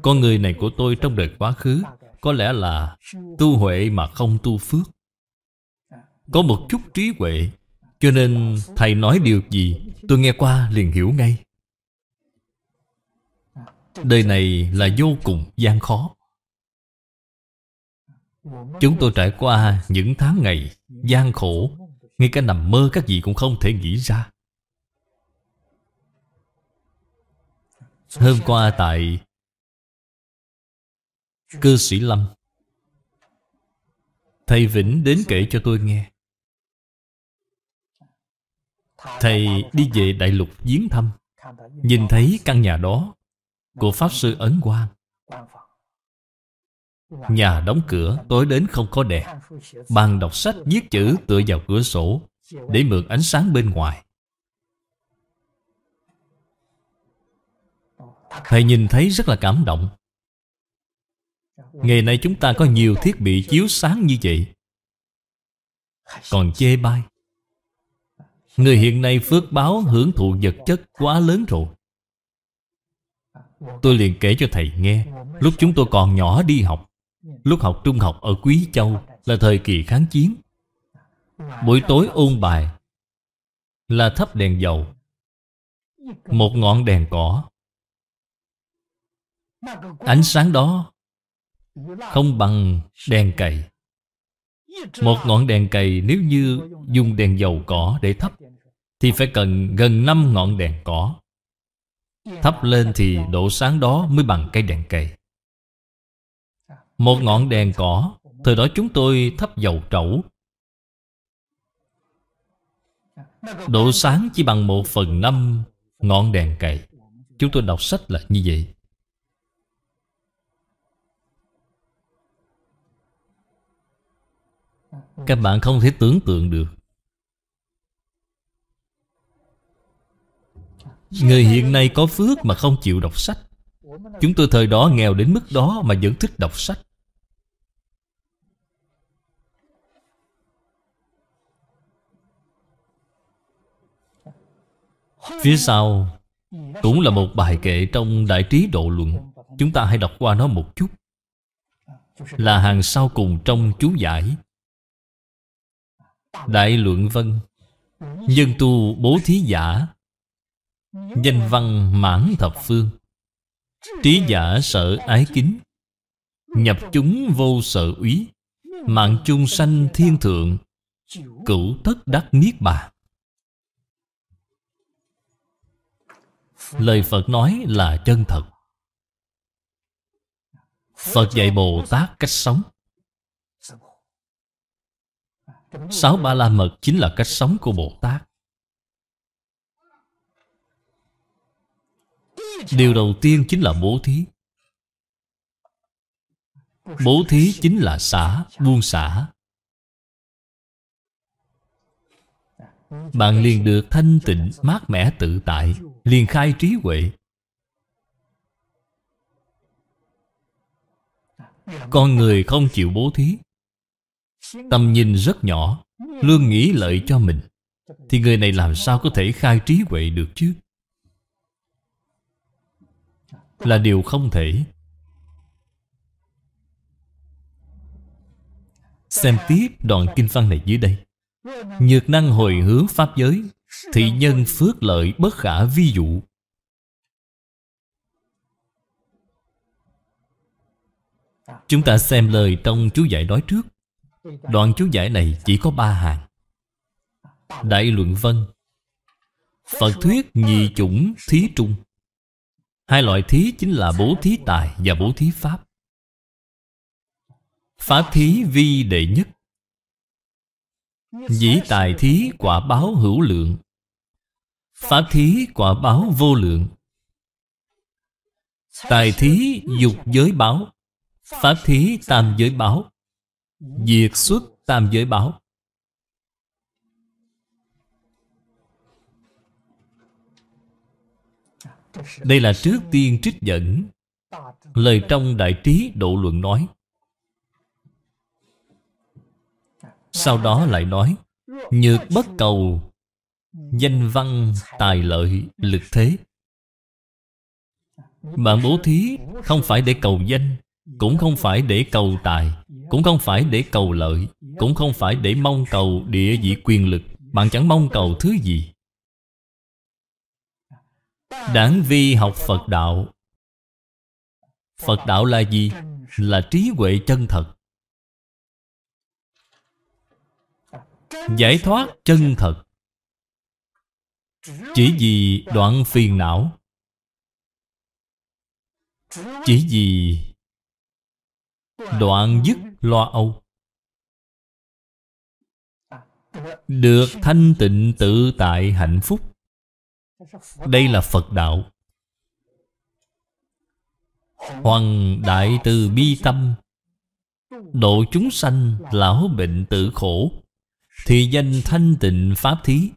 con người này của tôi trong đời quá khứ có lẽ là tu huệ mà không tu phước Có một chút trí huệ Cho nên Thầy nói điều gì Tôi nghe qua liền hiểu ngay Đời này là vô cùng gian khó Chúng tôi trải qua những tháng ngày gian khổ Ngay cả nằm mơ các gì cũng không thể nghĩ ra Hôm qua tại Cư sĩ Lâm Thầy Vĩnh đến kể cho tôi nghe Thầy đi về đại lục viếng thăm Nhìn thấy căn nhà đó Của Pháp Sư Ấn Quang Nhà đóng cửa tối đến không có đèn Bàn đọc sách viết chữ tựa vào cửa sổ Để mượn ánh sáng bên ngoài Thầy nhìn thấy rất là cảm động Ngày nay chúng ta có nhiều thiết bị chiếu sáng như vậy Còn chê bai Người hiện nay phước báo hưởng thụ vật chất quá lớn rồi Tôi liền kể cho thầy nghe Lúc chúng tôi còn nhỏ đi học Lúc học trung học ở Quý Châu Là thời kỳ kháng chiến Buổi tối ôn bài Là thắp đèn dầu Một ngọn đèn cỏ Ánh sáng đó không bằng đèn cày Một ngọn đèn cày nếu như dùng đèn dầu cỏ để thắp Thì phải cần gần năm ngọn đèn cỏ Thắp lên thì độ sáng đó mới bằng cây đèn cày Một ngọn đèn cỏ Thời đó chúng tôi thắp dầu trẩu Độ sáng chỉ bằng một phần năm ngọn đèn cày Chúng tôi đọc sách là như vậy Ừ. Các bạn không thể tưởng tượng được Người hiện nay có phước mà không chịu đọc sách Chúng tôi thời đó nghèo đến mức đó mà vẫn thích đọc sách Phía sau Cũng là một bài kệ trong Đại trí độ luận Chúng ta hãy đọc qua nó một chút Là hàng sau cùng trong chú giải Đại luận vân Nhân tu bố thí giả Danh văn mãn thập phương Trí giả sợ ái kính Nhập chúng vô sợ úy Mạng chung sanh thiên thượng Cửu thất đắc niết bàn Lời Phật nói là chân thật Phật dạy Bồ Tát cách sống Sáu ba la mật chính là cách sống của Bồ Tát Điều đầu tiên chính là bố thí Bố thí chính là xả, buông xả Bạn liền được thanh tịnh, mát mẻ tự tại Liền khai trí huệ Con người không chịu bố thí Tâm nhìn rất nhỏ Luôn nghĩ lợi cho mình Thì người này làm sao có thể khai trí huệ được chứ Là điều không thể Xem tiếp đoạn kinh văn này dưới đây Nhược năng hồi hướng pháp giới Thị nhân phước lợi bất khả vi dụ Chúng ta xem lời trong chú giải nói trước Đoạn chú giải này chỉ có ba hàng Đại luận vân Phật thuyết nhị chủng thí trung Hai loại thí chính là bố thí tài và bố thí pháp Pháp thí vi đệ nhất Dĩ tài thí quả báo hữu lượng Pháp thí quả báo vô lượng Tài thí dục giới báo Pháp thí tam giới báo Diệt xuất tam giới bảo Đây là trước tiên trích dẫn Lời trong Đại Trí Độ Luận nói Sau đó lại nói Nhược bất cầu Danh văn tài lợi lực thế Bạn bố thí không phải để cầu danh cũng không phải để cầu tài Cũng không phải để cầu lợi Cũng không phải để mong cầu địa vị quyền lực Bạn chẳng mong cầu thứ gì Đáng vi học Phật Đạo Phật Đạo là gì? Là trí huệ chân thật Giải thoát chân thật Chỉ vì đoạn phiền não Chỉ vì Đoạn dứt lo âu Được thanh tịnh tự tại hạnh phúc Đây là Phật Đạo Hoàng Đại Từ Bi Tâm Độ chúng sanh lão bệnh tử khổ Thì danh thanh tịnh Pháp Thí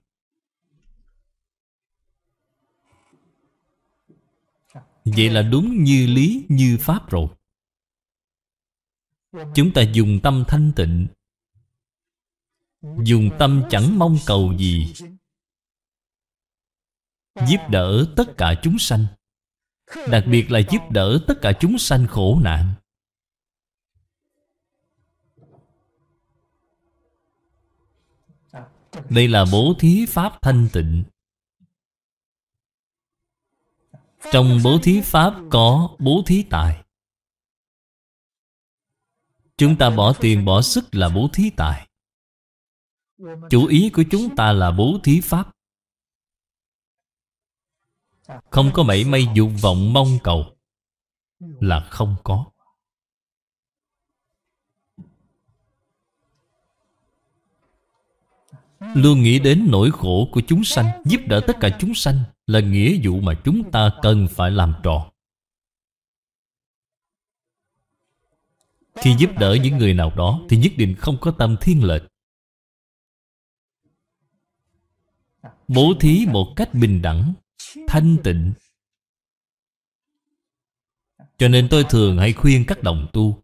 Vậy là đúng như lý như Pháp rồi chúng ta dùng tâm thanh tịnh dùng tâm chẳng mong cầu gì giúp đỡ tất cả chúng sanh đặc biệt là giúp đỡ tất cả chúng sanh khổ nạn đây là bố thí pháp thanh tịnh trong bố thí pháp có bố thí tài Chúng ta bỏ tiền bỏ sức là bố thí tài Chủ ý của chúng ta là bố thí pháp Không có mảy may dục vọng mong cầu Là không có Luôn nghĩ đến nỗi khổ của chúng sanh Giúp đỡ tất cả chúng sanh Là nghĩa vụ mà chúng ta cần phải làm tròn Khi giúp đỡ những người nào đó Thì nhất định không có tâm thiên lệch Bố thí một cách bình đẳng Thanh tịnh Cho nên tôi thường hãy khuyên các đồng tu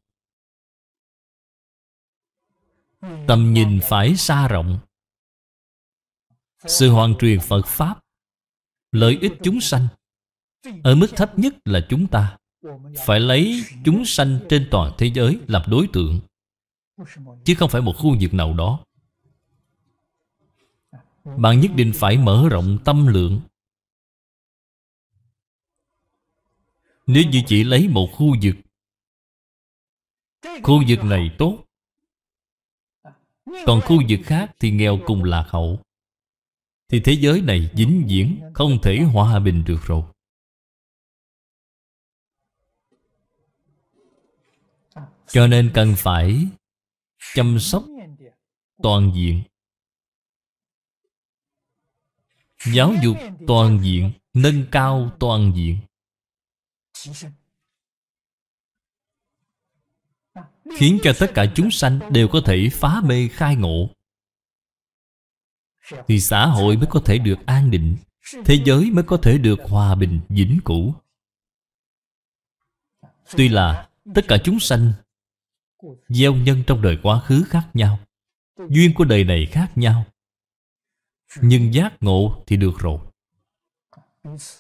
Tầm nhìn phải xa rộng Sự hoàn truyền Phật Pháp Lợi ích chúng sanh Ở mức thấp nhất là chúng ta phải lấy chúng sanh trên toàn thế giới làm đối tượng chứ không phải một khu vực nào đó bạn nhất định phải mở rộng tâm lượng nếu như chỉ lấy một khu vực khu vực này tốt còn khu vực khác thì nghèo cùng lạc hậu thì thế giới này vĩnh viễn không thể hòa bình được rồi Cho nên cần phải chăm sóc toàn diện Giáo dục toàn diện Nâng cao toàn diện Khiến cho tất cả chúng sanh đều có thể phá mê khai ngộ Thì xã hội mới có thể được an định Thế giới mới có thể được hòa bình, vĩnh cửu Tuy là tất cả chúng sanh Gieo nhân trong đời quá khứ khác nhau Duyên của đời này khác nhau Nhưng giác ngộ thì được rồi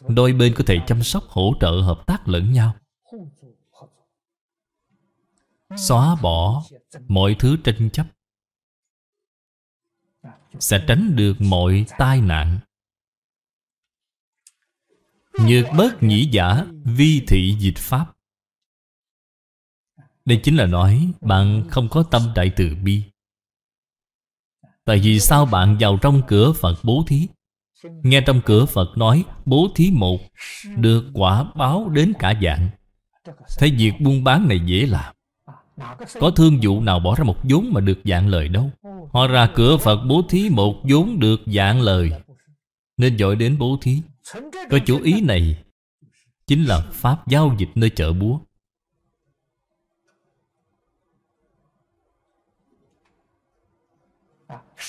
Đôi bên có thể chăm sóc hỗ trợ hợp tác lẫn nhau Xóa bỏ mọi thứ tranh chấp Sẽ tránh được mọi tai nạn Nhược bớt nhĩ giả vi thị dịch pháp đây chính là nói bạn không có tâm đại từ bi Tại vì sao bạn vào trong cửa Phật bố thí Nghe trong cửa Phật nói bố thí một Được quả báo đến cả dạng Thấy việc buôn bán này dễ làm Có thương vụ nào bỏ ra một vốn mà được dạng lời đâu Họ ra cửa Phật bố thí một vốn được dạng lời Nên dội đến bố thí Có chủ ý này Chính là Pháp giao dịch nơi chợ búa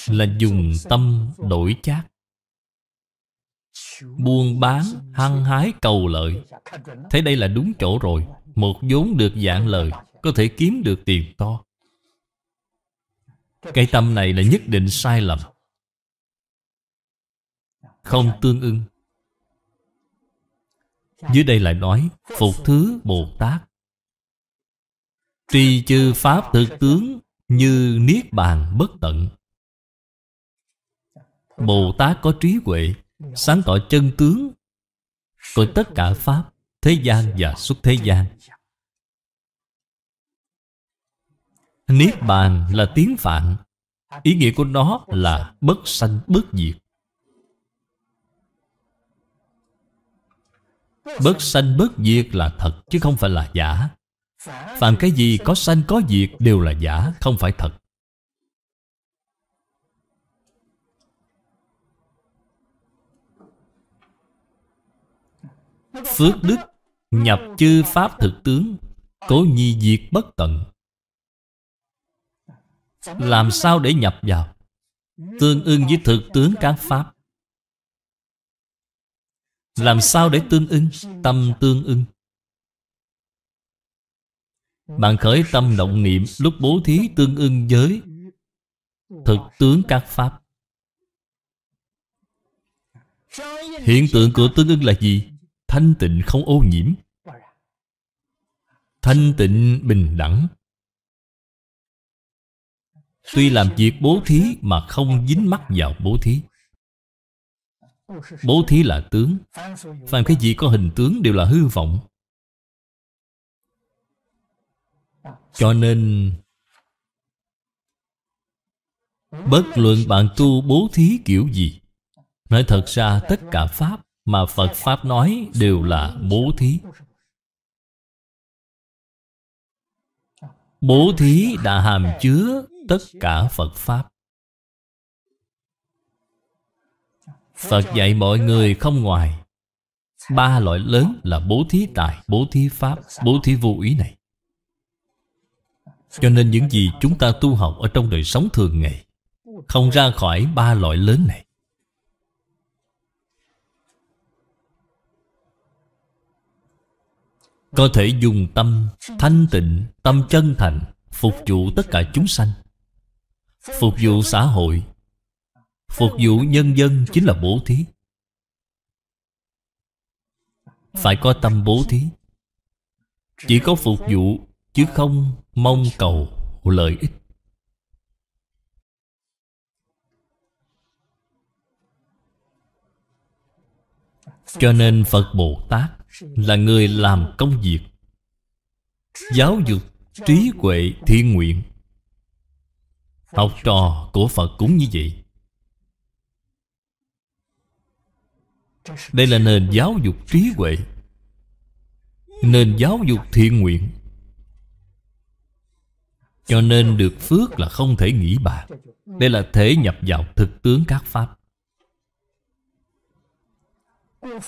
là dùng tâm đổi chát buôn bán hăng hái cầu lợi thế đây là đúng chỗ rồi một vốn được dạng lời có thể kiếm được tiền to cái tâm này là nhất định sai lầm không tương ưng dưới đây lại nói phục thứ bồ tát tuy chư pháp thực tướng như niết bàn bất tận Bồ Tát có trí huệ Sáng tỏ chân tướng Của tất cả Pháp Thế gian và xuất thế gian Niết Bàn là tiếng Phạn Ý nghĩa của nó là bất sanh bất diệt Bất sanh bất diệt là thật chứ không phải là giả Phạm cái gì có sanh có diệt đều là giả, không phải thật Phước đức nhập chư pháp thực tướng Cố nhi diệt bất tận Làm sao để nhập vào Tương ưng với thực tướng các pháp Làm sao để tương ưng Tâm tương ưng Bạn khởi tâm động niệm Lúc bố thí tương ưng với Thực tướng các pháp Hiện tượng của tương ưng là gì? thanh tịnh không ô nhiễm thanh tịnh bình đẳng tuy làm việc bố thí mà không dính mắc vào bố thí bố thí là tướng phàm cái gì có hình tướng đều là hư vọng cho nên bất luận bạn tu bố thí kiểu gì nói thật ra tất cả pháp mà Phật Pháp nói đều là bố thí Bố thí đã hàm chứa tất cả Phật Pháp Phật dạy mọi người không ngoài Ba loại lớn là bố thí tài, bố thí pháp, bố thí vô ý này Cho nên những gì chúng ta tu học ở trong đời sống thường ngày Không ra khỏi ba loại lớn này Có thể dùng tâm thanh tịnh, tâm chân thành Phục vụ tất cả chúng sanh Phục vụ xã hội Phục vụ nhân dân chính là bố thí Phải có tâm bố thí Chỉ có phục vụ Chứ không mong cầu lợi ích Cho nên Phật Bồ Tát là người làm công việc giáo dục trí huệ thiện nguyện học trò của phật cũng như vậy đây là nền giáo dục trí huệ nền giáo dục thiện nguyện cho nên được phước là không thể nghĩ bạc. đây là thể nhập vào thực tướng các pháp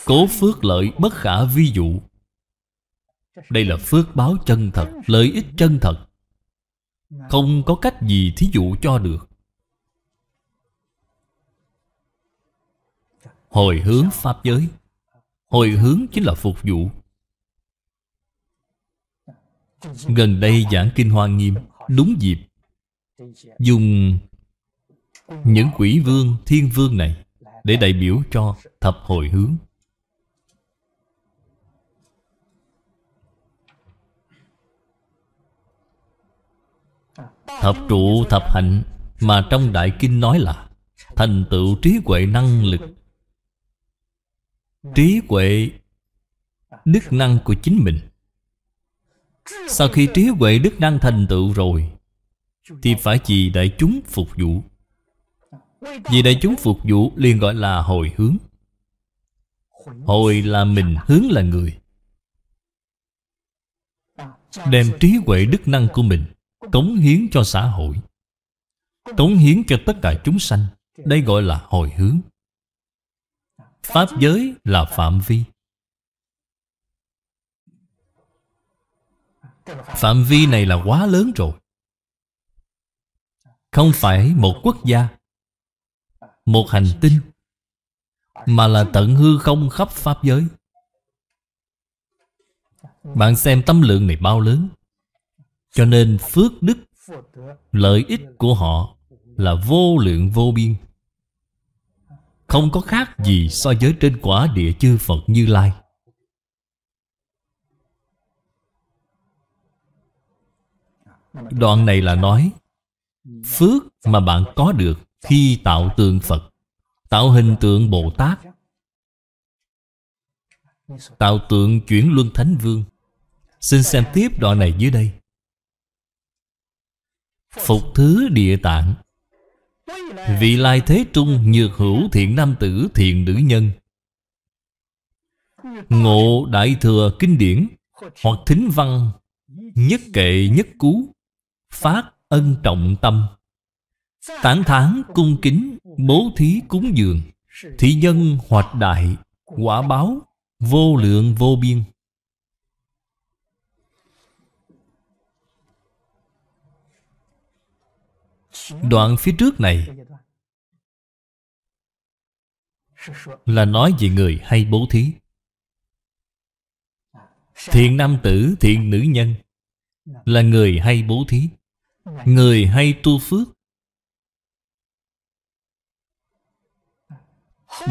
Cố phước lợi bất khả vi dụ Đây là phước báo chân thật Lợi ích chân thật Không có cách gì thí dụ cho được Hồi hướng Pháp giới Hồi hướng chính là phục vụ Gần đây giảng Kinh Hoa Nghiêm Đúng dịp Dùng những quỷ vương, thiên vương này Để đại biểu cho thập hồi hướng Thập trụ thập hạnh Mà trong Đại Kinh nói là Thành tựu trí huệ năng lực Trí huệ Đức năng của chính mình Sau khi trí huệ đức năng thành tựu rồi Thì phải vì đại chúng phục vụ Vì đại chúng phục vụ liền gọi là hồi hướng Hồi là mình, hướng là người Đem trí huệ đức năng của mình cống hiến cho xã hội cống hiến cho tất cả chúng sanh đây gọi là hồi hướng pháp giới là phạm vi phạm vi này là quá lớn rồi không phải một quốc gia một hành tinh mà là tận hư không khắp pháp giới bạn xem tâm lượng này bao lớn cho nên phước đức Lợi ích của họ Là vô lượng vô biên Không có khác gì so với trên quả địa chư Phật Như Lai Đoạn này là nói Phước mà bạn có được khi tạo tượng Phật Tạo hình tượng Bồ Tát Tạo tượng chuyển luân Thánh Vương Xin xem tiếp đoạn này dưới đây Phục thứ địa tạng Vị lai thế trung nhược hữu thiện nam tử thiện nữ nhân Ngộ đại thừa kinh điển Hoặc thính văn Nhất kệ nhất cú Phát ân trọng tâm Tán thán cung kính Bố thí cúng dường Thị nhân hoạt đại Quả báo vô lượng vô biên Đoạn phía trước này Là nói về người hay bố thí Thiện nam tử, thiện nữ nhân Là người hay bố thí Người hay tu phước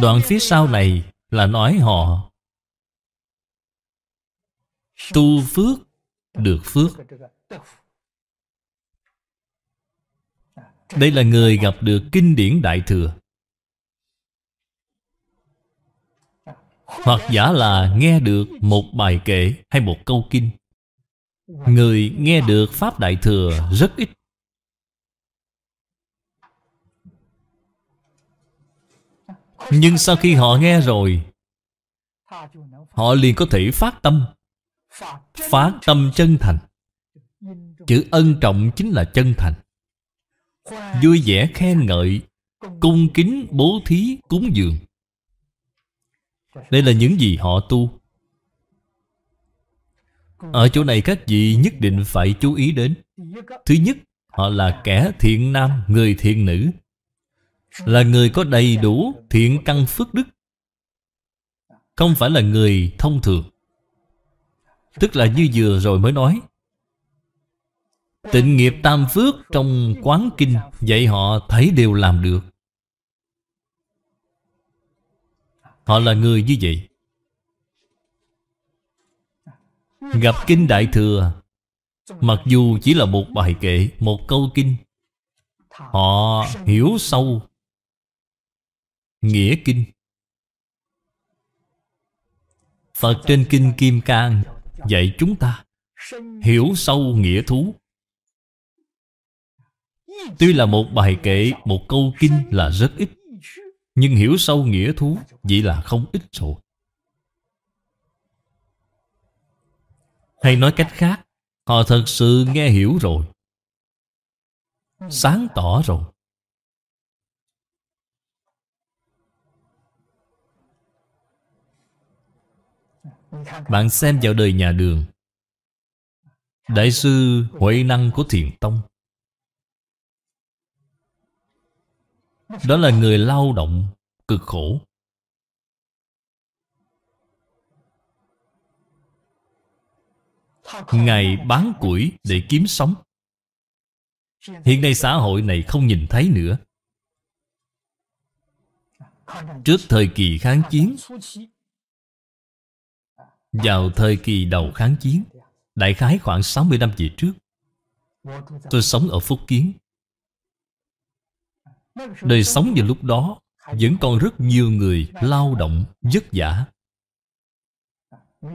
Đoạn phía sau này là nói họ Tu phước được phước đây là người gặp được kinh điển Đại Thừa Hoặc giả là nghe được một bài kể hay một câu kinh Người nghe được Pháp Đại Thừa rất ít Nhưng sau khi họ nghe rồi Họ liền có thể phát tâm Phát tâm chân thành Chữ ân trọng chính là chân thành vui vẻ khen ngợi cung kính bố thí cúng dường đây là những gì họ tu ở chỗ này các vị nhất định phải chú ý đến thứ nhất họ là kẻ thiện nam người thiện nữ là người có đầy đủ thiện căn phước đức không phải là người thông thường tức là như vừa rồi mới nói Tịnh nghiệp tam phước trong quán kinh Vậy họ thấy đều làm được Họ là người như vậy Gặp kinh Đại Thừa Mặc dù chỉ là một bài kệ Một câu kinh Họ hiểu sâu Nghĩa kinh Phật trên kinh Kim Cang Dạy chúng ta Hiểu sâu nghĩa thú Tuy là một bài kệ, một câu kinh là rất ít Nhưng hiểu sâu nghĩa thú Vậy là không ít rồi Hay nói cách khác Họ thật sự nghe hiểu rồi Sáng tỏ rồi Bạn xem vào đời nhà đường Đại sư Huệ Năng của Thiền Tông Đó là người lao động cực khổ Ngài bán củi để kiếm sống Hiện nay xã hội này không nhìn thấy nữa Trước thời kỳ kháng chiến Vào thời kỳ đầu kháng chiến Đại khái khoảng 60 năm về trước Tôi sống ở Phúc Kiến Đời sống vào lúc đó Vẫn còn rất nhiều người lao động vất vả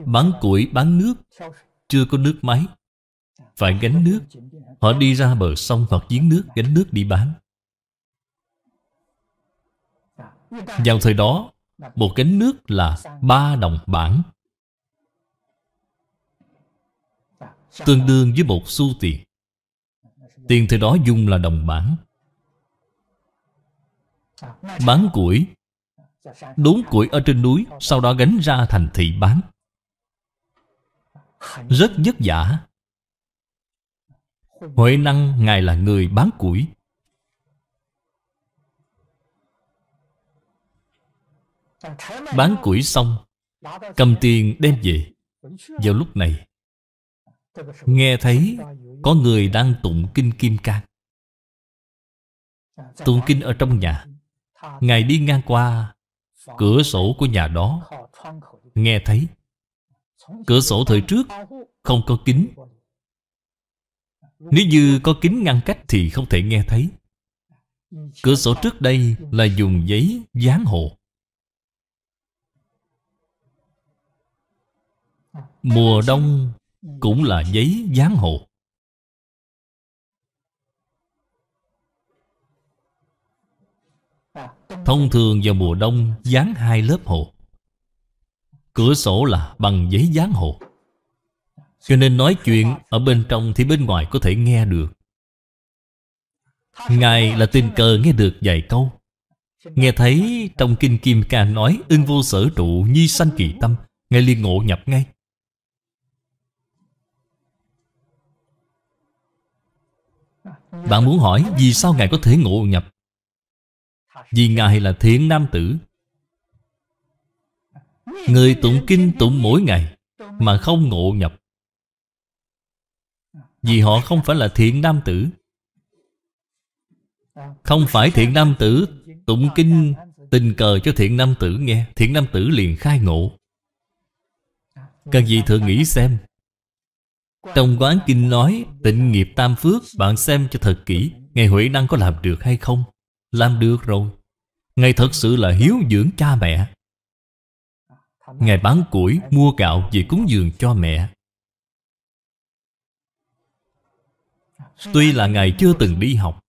Bán củi, bán nước Chưa có nước máy Phải gánh nước Họ đi ra bờ sông hoặc giếng nước Gánh nước đi bán Vào thời đó Một gánh nước là ba đồng bảng Tương đương với một xu tiền Tiền thời đó dùng là đồng bảng Bán củi Đốn củi ở trên núi Sau đó gánh ra thành thị bán Rất vất vả Huệ năng Ngài là người bán củi Bán củi xong Cầm tiền đem về Vào lúc này Nghe thấy có người đang tụng kinh Kim Cang Tụng kinh ở trong nhà Ngài đi ngang qua cửa sổ của nhà đó Nghe thấy Cửa sổ thời trước không có kính Nếu như có kính ngăn cách thì không thể nghe thấy Cửa sổ trước đây là dùng giấy dán hộ Mùa đông cũng là giấy dán hộ Thông thường vào mùa đông dán hai lớp hồ Cửa sổ là bằng giấy dán hồ Cho nên nói chuyện ở bên trong thì bên ngoài có thể nghe được Ngài là tình cờ nghe được vài câu Nghe thấy trong Kinh Kim Ca nói Ưng vô sở trụ nhi sanh kỳ tâm Ngài liền ngộ nhập ngay Bạn muốn hỏi vì sao Ngài có thể ngộ nhập vì Ngài là thiện nam tử Người tụng kinh tụng mỗi ngày Mà không ngộ nhập Vì họ không phải là thiện nam tử Không phải thiện nam tử Tụng kinh tình cờ cho thiện nam tử nghe Thiện nam tử liền khai ngộ Cần gì thường nghĩ xem Trong quán kinh nói Tịnh nghiệp tam phước Bạn xem cho thật kỹ Ngày Huệ Năng có làm được hay không Làm được rồi Ngài thật sự là hiếu dưỡng cha mẹ Ngài bán củi mua gạo về cúng dường cho mẹ Tuy là Ngài chưa từng đi học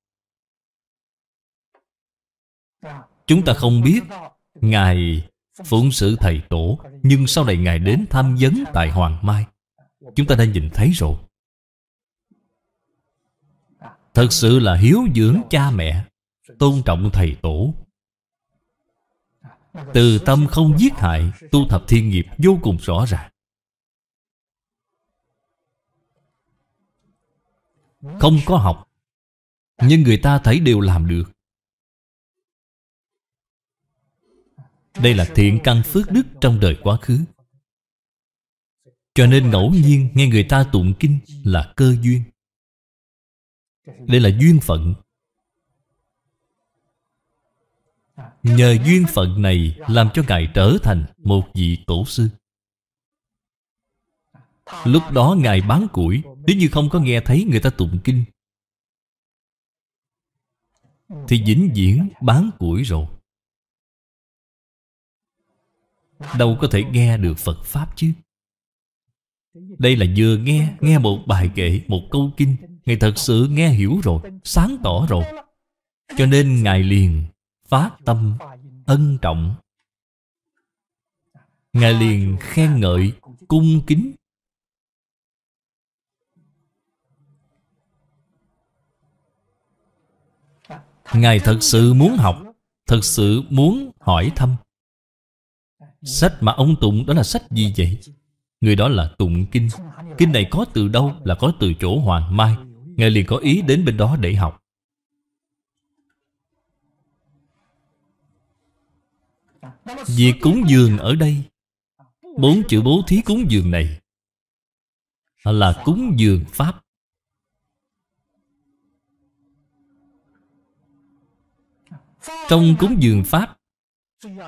Chúng ta không biết Ngài phụng sự thầy tổ Nhưng sau này Ngài đến tham vấn tại Hoàng Mai Chúng ta đã nhìn thấy rồi Thật sự là hiếu dưỡng cha mẹ Tôn trọng thầy tổ từ tâm không giết hại Tu thập thiên nghiệp vô cùng rõ ràng Không có học Nhưng người ta thấy đều làm được Đây là thiện căn phước đức trong đời quá khứ Cho nên ngẫu nhiên nghe người ta tụng kinh là cơ duyên Đây là duyên phận Nhờ duyên phận này Làm cho Ngài trở thành một vị tổ sư Lúc đó Ngài bán củi Nếu như không có nghe thấy người ta tụng kinh Thì vĩnh viễn bán củi rồi Đâu có thể nghe được Phật Pháp chứ Đây là vừa nghe Nghe một bài kệ, một câu kinh Ngài thật sự nghe hiểu rồi Sáng tỏ rồi Cho nên Ngài liền phát tâm ân trọng ngài liền khen ngợi cung kính ngài thật sự muốn học thật sự muốn hỏi thăm sách mà ông tụng đó là sách gì vậy người đó là tụng kinh kinh này có từ đâu là có từ chỗ hoàng mai ngài liền có ý đến bên đó để học Việc cúng dường ở đây Bốn chữ bố thí cúng dường này Là cúng dường Pháp Trong cúng dường Pháp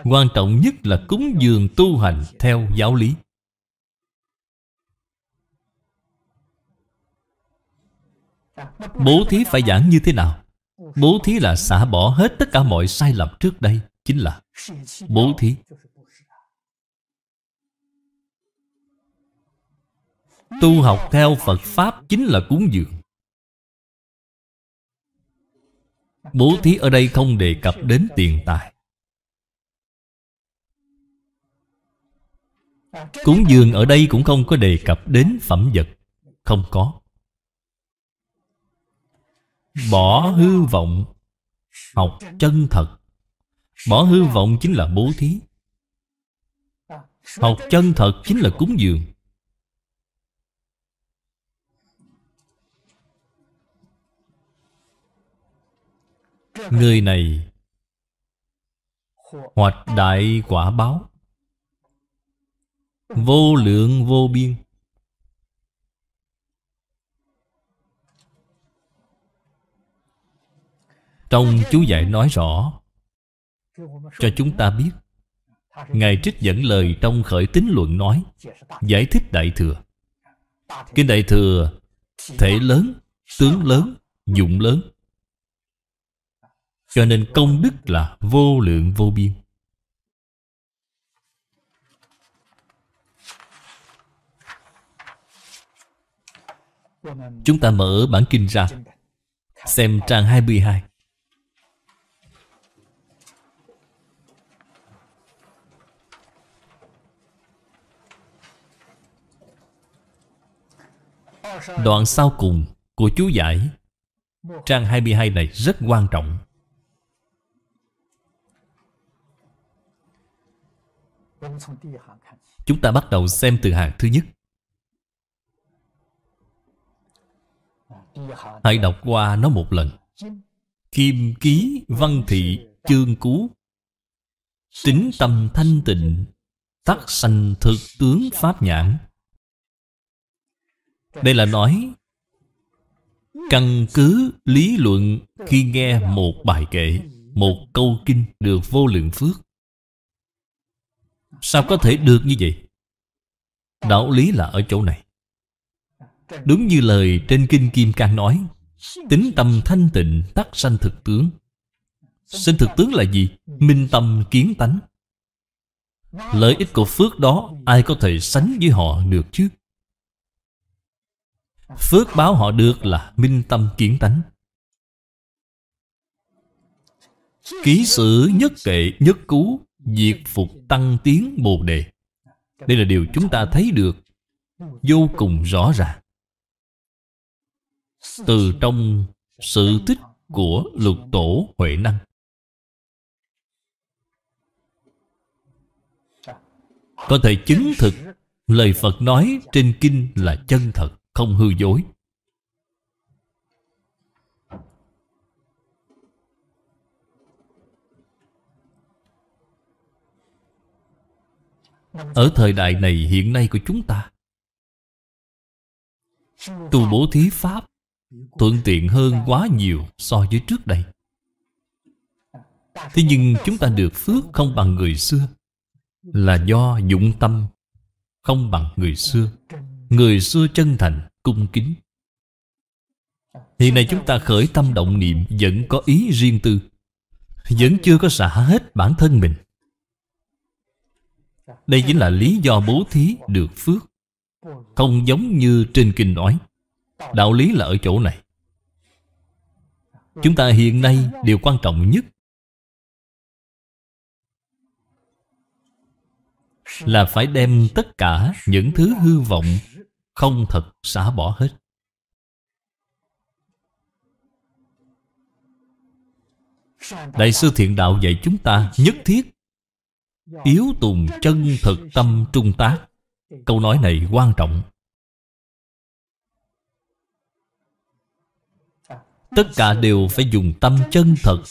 Quan trọng nhất là cúng dường tu hành theo giáo lý Bố thí phải giảng như thế nào? Bố thí là xả bỏ hết tất cả mọi sai lầm trước đây Chính là bố thí tu học theo phật pháp chính là cúng dường bố thí ở đây không đề cập đến tiền tài cúng dường ở đây cũng không có đề cập đến phẩm vật không có bỏ hư vọng học chân thật Bỏ hư vọng chính là bố thí Học chân thật chính là cúng dường Người này Hoạch đại quả báo Vô lượng vô biên Trong chú dạy nói rõ cho chúng ta biết Ngài trích dẫn lời trong khởi tín luận nói Giải thích Đại Thừa Kinh Đại Thừa Thể lớn, tướng lớn, dụng lớn Cho nên công đức là vô lượng vô biên Chúng ta mở bản kinh ra Xem trang 22 Đoạn sau cùng của chú giải Trang 22 này rất quan trọng Chúng ta bắt đầu xem từ hàng thứ nhất Hãy đọc qua nó một lần Kim ký văn thị chương cú Tính tâm thanh tịnh Tắc sanh thực tướng pháp nhãn đây là nói Căn cứ lý luận khi nghe một bài kệ Một câu kinh được vô lượng phước Sao có thể được như vậy? Đạo lý là ở chỗ này Đúng như lời trên Kinh Kim Cang nói Tính tâm thanh tịnh tắc sanh thực tướng Sinh thực tướng là gì? Minh tâm kiến tánh Lợi ích của phước đó Ai có thể sánh với họ được chứ? Phước báo họ được là minh tâm kiến tánh Ký sử nhất kệ nhất cú Diệt phục tăng tiến bồ đề Đây là điều chúng ta thấy được Vô cùng rõ ràng Từ trong sự tích của lục tổ Huệ Năng Có thể chứng thực lời Phật nói trên kinh là chân thật không hư dối. Ở thời đại này hiện nay của chúng ta Tu bố thí Pháp Thuận tiện hơn quá nhiều so với trước đây Thế nhưng chúng ta được phước không bằng người xưa Là do dụng tâm Không bằng người xưa Người xưa chân thành, cung kính Hiện nay chúng ta khởi tâm động niệm Vẫn có ý riêng tư Vẫn chưa có xả hết bản thân mình Đây chính là lý do bố thí được phước Không giống như trên kinh nói Đạo lý là ở chỗ này Chúng ta hiện nay điều quan trọng nhất Là phải đem tất cả những thứ hư vọng không thật xả bỏ hết. Đại sư Thiện Đạo dạy chúng ta nhất thiết Yếu tùng chân thực tâm trung tác Câu nói này quan trọng Tất cả đều phải dùng tâm chân thật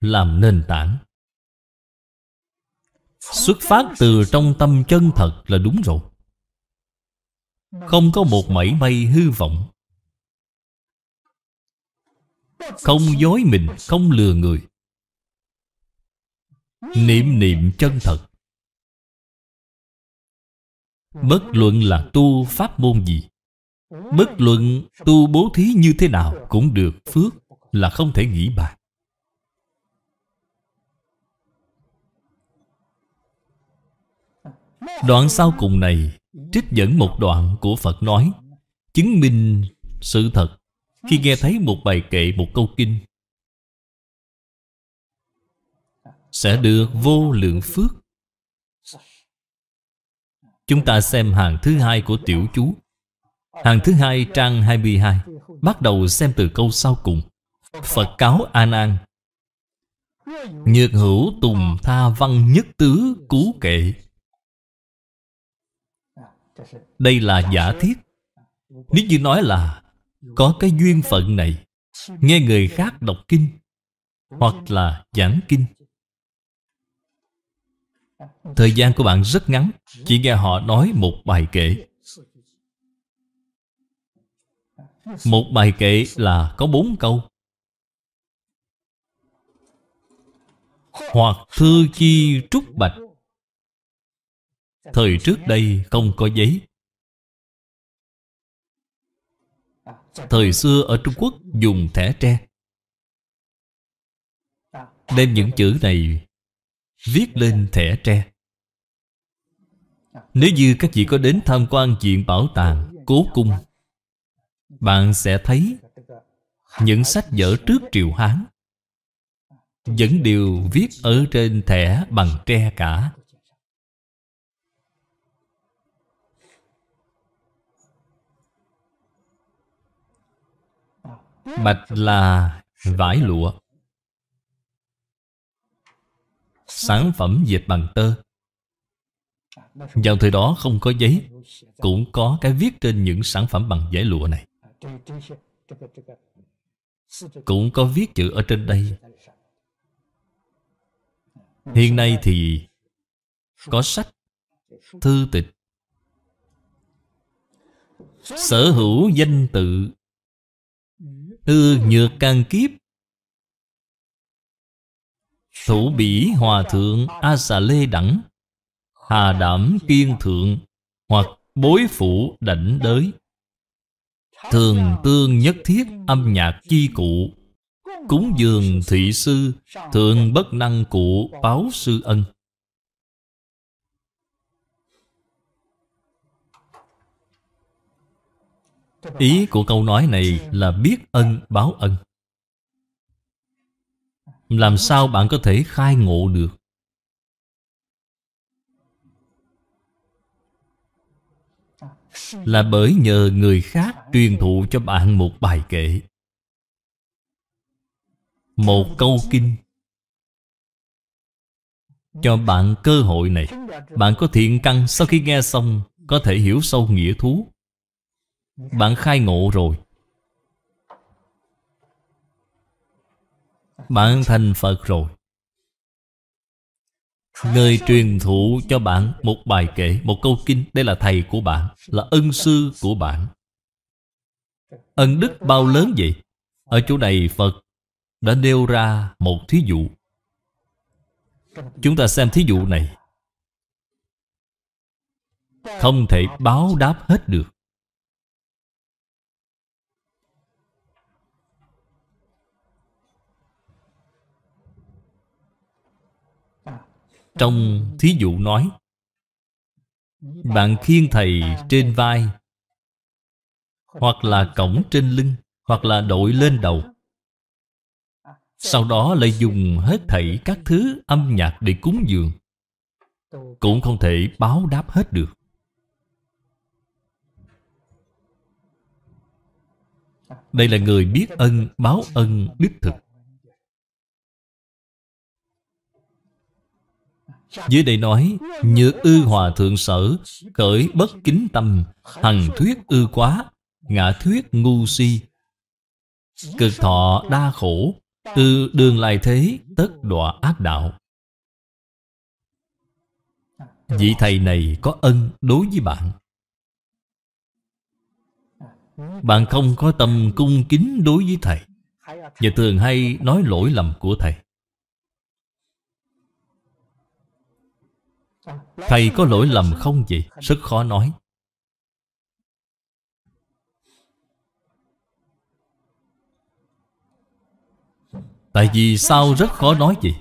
Làm nền tảng Xuất phát từ trong tâm chân thật là đúng rồi không có một mảy may hư vọng Không dối mình, không lừa người Niệm niệm chân thật Bất luận là tu pháp môn gì Bất luận tu bố thí như thế nào cũng được phước là không thể nghĩ bạc. Đoạn sau cùng này trích dẫn một đoạn của Phật nói chứng minh sự thật khi nghe thấy một bài kệ một câu kinh sẽ được vô lượng phước chúng ta xem hàng thứ hai của tiểu chú hàng thứ hai trang 22 bắt đầu xem từ câu sau cùng Phật cáo A Nan Nhược hữu tùng tha văn nhất tứ cú kệ đây là giả thiết Nếu như nói là Có cái duyên phận này Nghe người khác đọc kinh Hoặc là giảng kinh Thời gian của bạn rất ngắn Chỉ nghe họ nói một bài kể, Một bài kệ là có bốn câu Hoặc thư chi trúc bạch Thời trước đây không có giấy Thời xưa ở Trung Quốc dùng thẻ tre Đem những chữ này Viết lên thẻ tre Nếu như các vị có đến tham quan viện bảo tàng Cố cung Bạn sẽ thấy Những sách vở trước triều Hán Vẫn đều viết ở trên thẻ bằng tre cả Bạch là vải lụa Sản phẩm dệt bằng tơ Vào thời đó không có giấy Cũng có cái viết trên những sản phẩm bằng giấy lụa này Cũng có viết chữ ở trên đây Hiện nay thì Có sách Thư tịch Sở hữu danh tự Hư nhược căn kiếp Thủ bỉ hòa thượng A xà lê đẳng Hà đảm kiên thượng Hoặc bối phụ đảnh đới Thường tương nhất thiết âm nhạc chi cụ Cúng dường thị sư Thượng bất năng cụ báo sư ân Ý của câu nói này là biết ân báo ân Làm sao bạn có thể khai ngộ được Là bởi nhờ người khác truyền thụ cho bạn một bài kệ Một câu kinh Cho bạn cơ hội này Bạn có thiện căn sau khi nghe xong Có thể hiểu sâu nghĩa thú bạn khai ngộ rồi Bạn thành Phật rồi Người truyền thụ cho bạn một bài kệ, một câu kinh Đây là thầy của bạn, là ân sư của bạn Ân đức bao lớn vậy? Ở chỗ này Phật đã nêu ra một thí dụ Chúng ta xem thí dụ này Không thể báo đáp hết được Trong thí dụ nói Bạn khiên thầy trên vai Hoặc là cổng trên lưng Hoặc là đội lên đầu Sau đó lại dùng hết thảy các thứ âm nhạc để cúng dường Cũng không thể báo đáp hết được Đây là người biết ân, báo ân đích thực Dưới đây nói như ư hòa thượng sở Khởi bất kính tâm Hằng thuyết ư quá Ngã thuyết ngu si Cực thọ đa khổ Từ đường lại thế tất đọa ác đạo Vị thầy này có ân đối với bạn Bạn không có tâm cung kính đối với thầy Và thường hay nói lỗi lầm của thầy Thầy có lỗi lầm không vậy? Rất khó nói Tại vì sao rất khó nói vậy?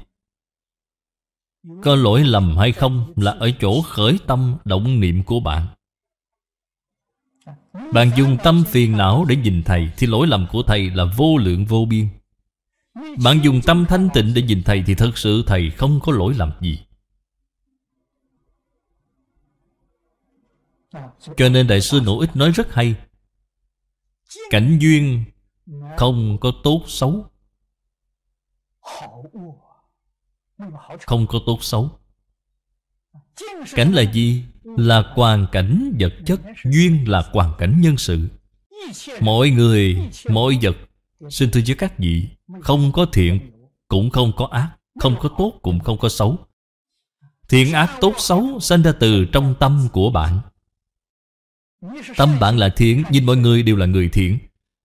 Có lỗi lầm hay không là ở chỗ khởi tâm động niệm của bạn Bạn dùng tâm phiền não để nhìn Thầy Thì lỗi lầm của Thầy là vô lượng vô biên Bạn dùng tâm thanh tịnh để nhìn Thầy Thì thật sự Thầy không có lỗi lầm gì Cho nên Đại sư Nỗ Ích nói rất hay Cảnh duyên không có tốt xấu Không có tốt xấu Cảnh là gì? Là hoàn cảnh vật chất Duyên là hoàn cảnh nhân sự Mọi người, mọi vật Xin thưa với các vị Không có thiện, cũng không có ác Không có tốt, cũng không có xấu Thiện ác tốt xấu sinh ra từ trong tâm của bạn Tâm bạn là thiện Nhìn mọi người đều là người thiện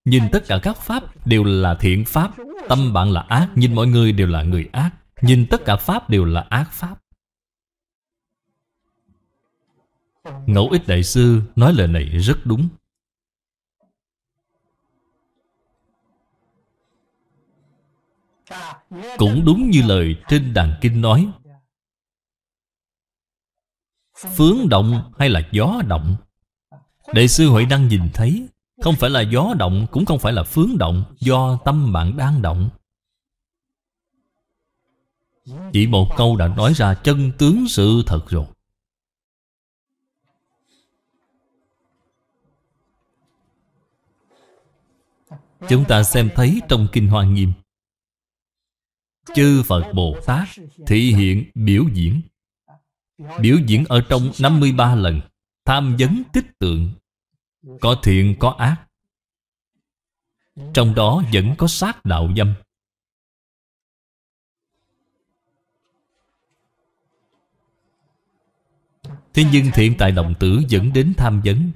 Nhìn tất cả các pháp đều là thiện pháp Tâm bạn là ác Nhìn mọi người đều là người ác Nhìn tất cả pháp đều là ác pháp Ngẫu ích đại sư nói lời này rất đúng Cũng đúng như lời trên đàn kinh nói Phướng động hay là gió động Đại sư Huệ Đăng nhìn thấy Không phải là gió động Cũng không phải là phướng động Do tâm bạn đang động Chỉ một câu đã nói ra chân tướng sự thật rồi Chúng ta xem thấy trong Kinh Hoa Nghiêm Chư Phật Bồ Tát thị hiện biểu diễn Biểu diễn ở trong 53 lần Tham vấn tích tượng có thiện có ác trong đó vẫn có sát đạo dâm thế nhưng thiện tài đồng tử dẫn đến tham vấn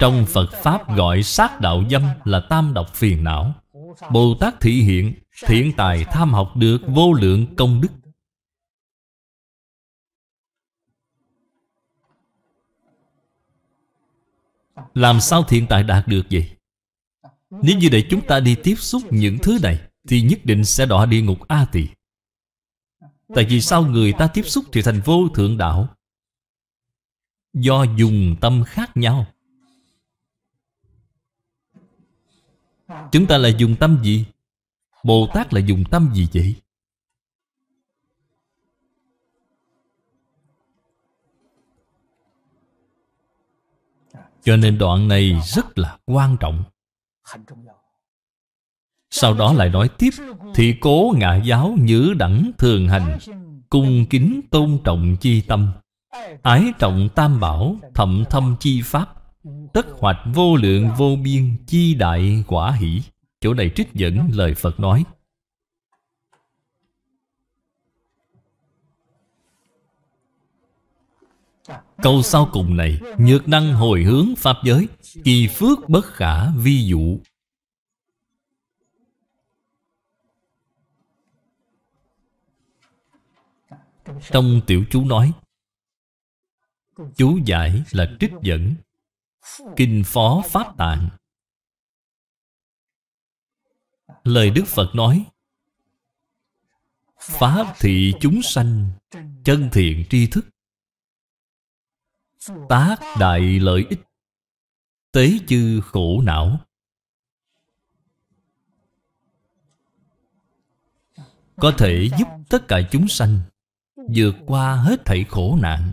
trong phật pháp gọi sát đạo dâm là tam độc phiền não bồ tát thị hiện thiện tài tham học được vô lượng công đức Làm sao thiện tại đạt được vậy? Nếu như để chúng ta đi tiếp xúc những thứ này Thì nhất định sẽ đọa địa ngục A tỳ Tại vì sao người ta tiếp xúc thì thành vô thượng đạo Do dùng tâm khác nhau Chúng ta là dùng tâm gì? Bồ Tát là dùng tâm gì vậy? Cho nên đoạn này rất là quan trọng Sau đó lại nói tiếp Thị cố ngạ giáo nhữ đẳng thường hành Cung kính tôn trọng chi tâm Ái trọng tam bảo thậm thâm chi pháp Tất hoạch vô lượng vô biên chi đại quả hỷ Chỗ này trích dẫn lời Phật nói Câu sau cùng này Nhược năng hồi hướng Pháp giới Kỳ phước bất khả vi dụ Trong tiểu chú nói Chú giải là trích dẫn Kinh phó Pháp tạng Lời Đức Phật nói phá thị chúng sanh Chân thiện tri thức tác đại lợi ích tế chư khổ não có thể giúp tất cả chúng sanh vượt qua hết thảy khổ nạn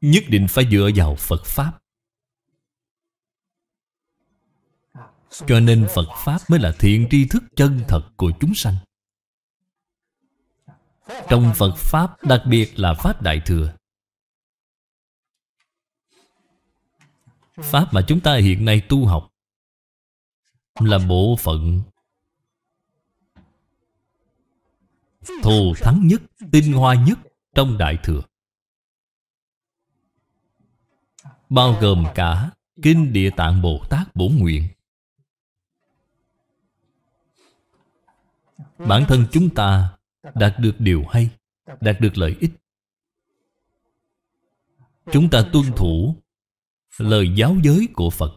nhất định phải dựa vào phật pháp cho nên phật pháp mới là thiện tri thức chân thật của chúng sanh trong phật pháp đặc biệt là pháp đại thừa Pháp mà chúng ta hiện nay tu học Là bộ phận Thù thắng nhất, tinh hoa nhất Trong Đại Thừa Bao gồm cả Kinh Địa Tạng Bồ Tát Bổ Nguyện Bản thân chúng ta đạt được điều hay Đạt được lợi ích Chúng ta tuân thủ lời giáo giới của Phật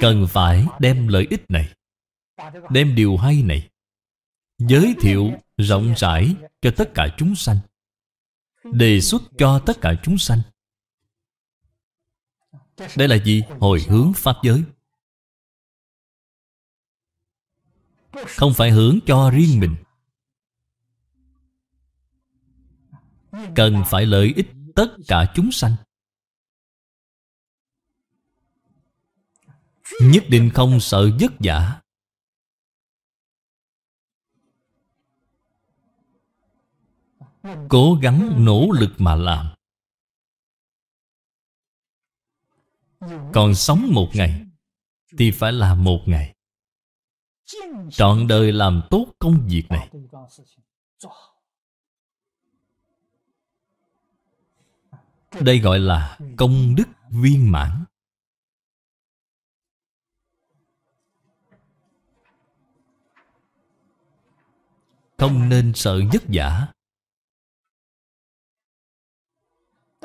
Cần phải đem lợi ích này Đem điều hay này Giới thiệu rộng rãi cho tất cả chúng sanh Đề xuất cho tất cả chúng sanh Đây là gì? Hồi hướng Pháp giới Không phải hướng cho riêng mình Cần phải lợi ích tất cả chúng sanh nhất định không sợ vất vả cố gắng nỗ lực mà làm còn sống một ngày thì phải làm một ngày trọn đời làm tốt công việc này Đây gọi là công đức viên mãn Không nên sợ nhất giả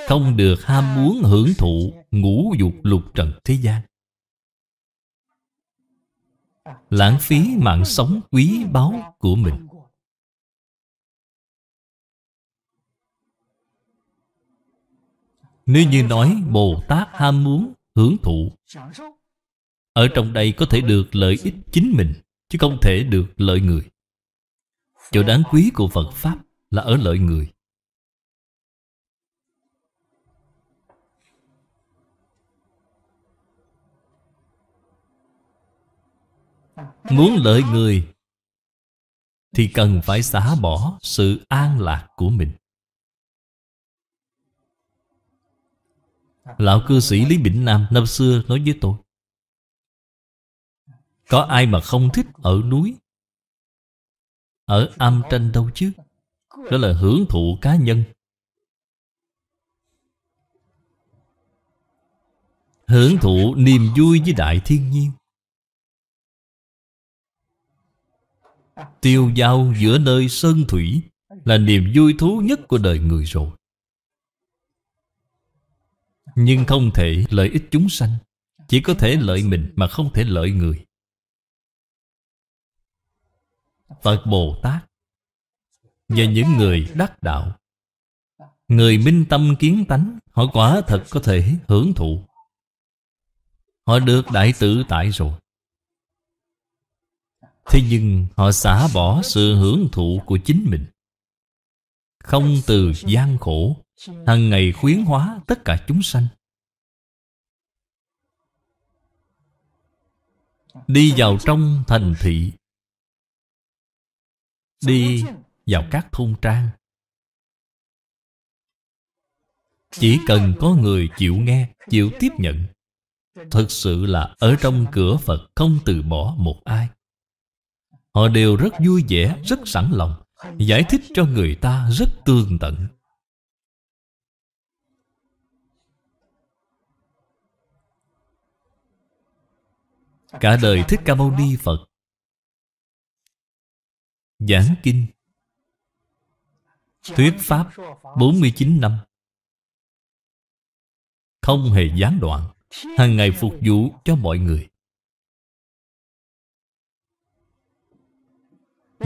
Không được ham muốn hưởng thụ ngũ dục lục trần thế gian Lãng phí mạng sống quý báu của mình Nếu như nói Bồ Tát ham muốn hưởng thụ Ở trong đây có thể được lợi ích chính mình Chứ không thể được lợi người Chỗ đáng quý của Phật Pháp là ở lợi người Muốn lợi người Thì cần phải xả bỏ sự an lạc của mình Lão cư sĩ Lý Bỉnh Nam năm xưa nói với tôi Có ai mà không thích ở núi Ở âm tranh đâu chứ Đó là hưởng thụ cá nhân Hưởng thụ niềm vui với đại thiên nhiên Tiêu giao giữa nơi sơn thủy Là niềm vui thú nhất của đời người rồi nhưng không thể lợi ích chúng sanh chỉ có thể lợi mình mà không thể lợi người phật bồ tát và những người đắc đạo người minh tâm kiến tánh họ quả thật có thể hưởng thụ họ được đại tự tại rồi thế nhưng họ xả bỏ sự hưởng thụ của chính mình không từ gian khổ hằng ngày khuyến hóa tất cả chúng sanh đi vào trong thành thị đi vào các thôn trang chỉ cần có người chịu nghe chịu tiếp nhận thực sự là ở trong cửa phật không từ bỏ một ai họ đều rất vui vẻ rất sẵn lòng giải thích cho người ta rất tương tận Cả đời Thích Ca Mâu Ni Phật Giảng Kinh Thuyết Pháp 49 năm Không hề gián đoạn hàng ngày phục vụ cho mọi người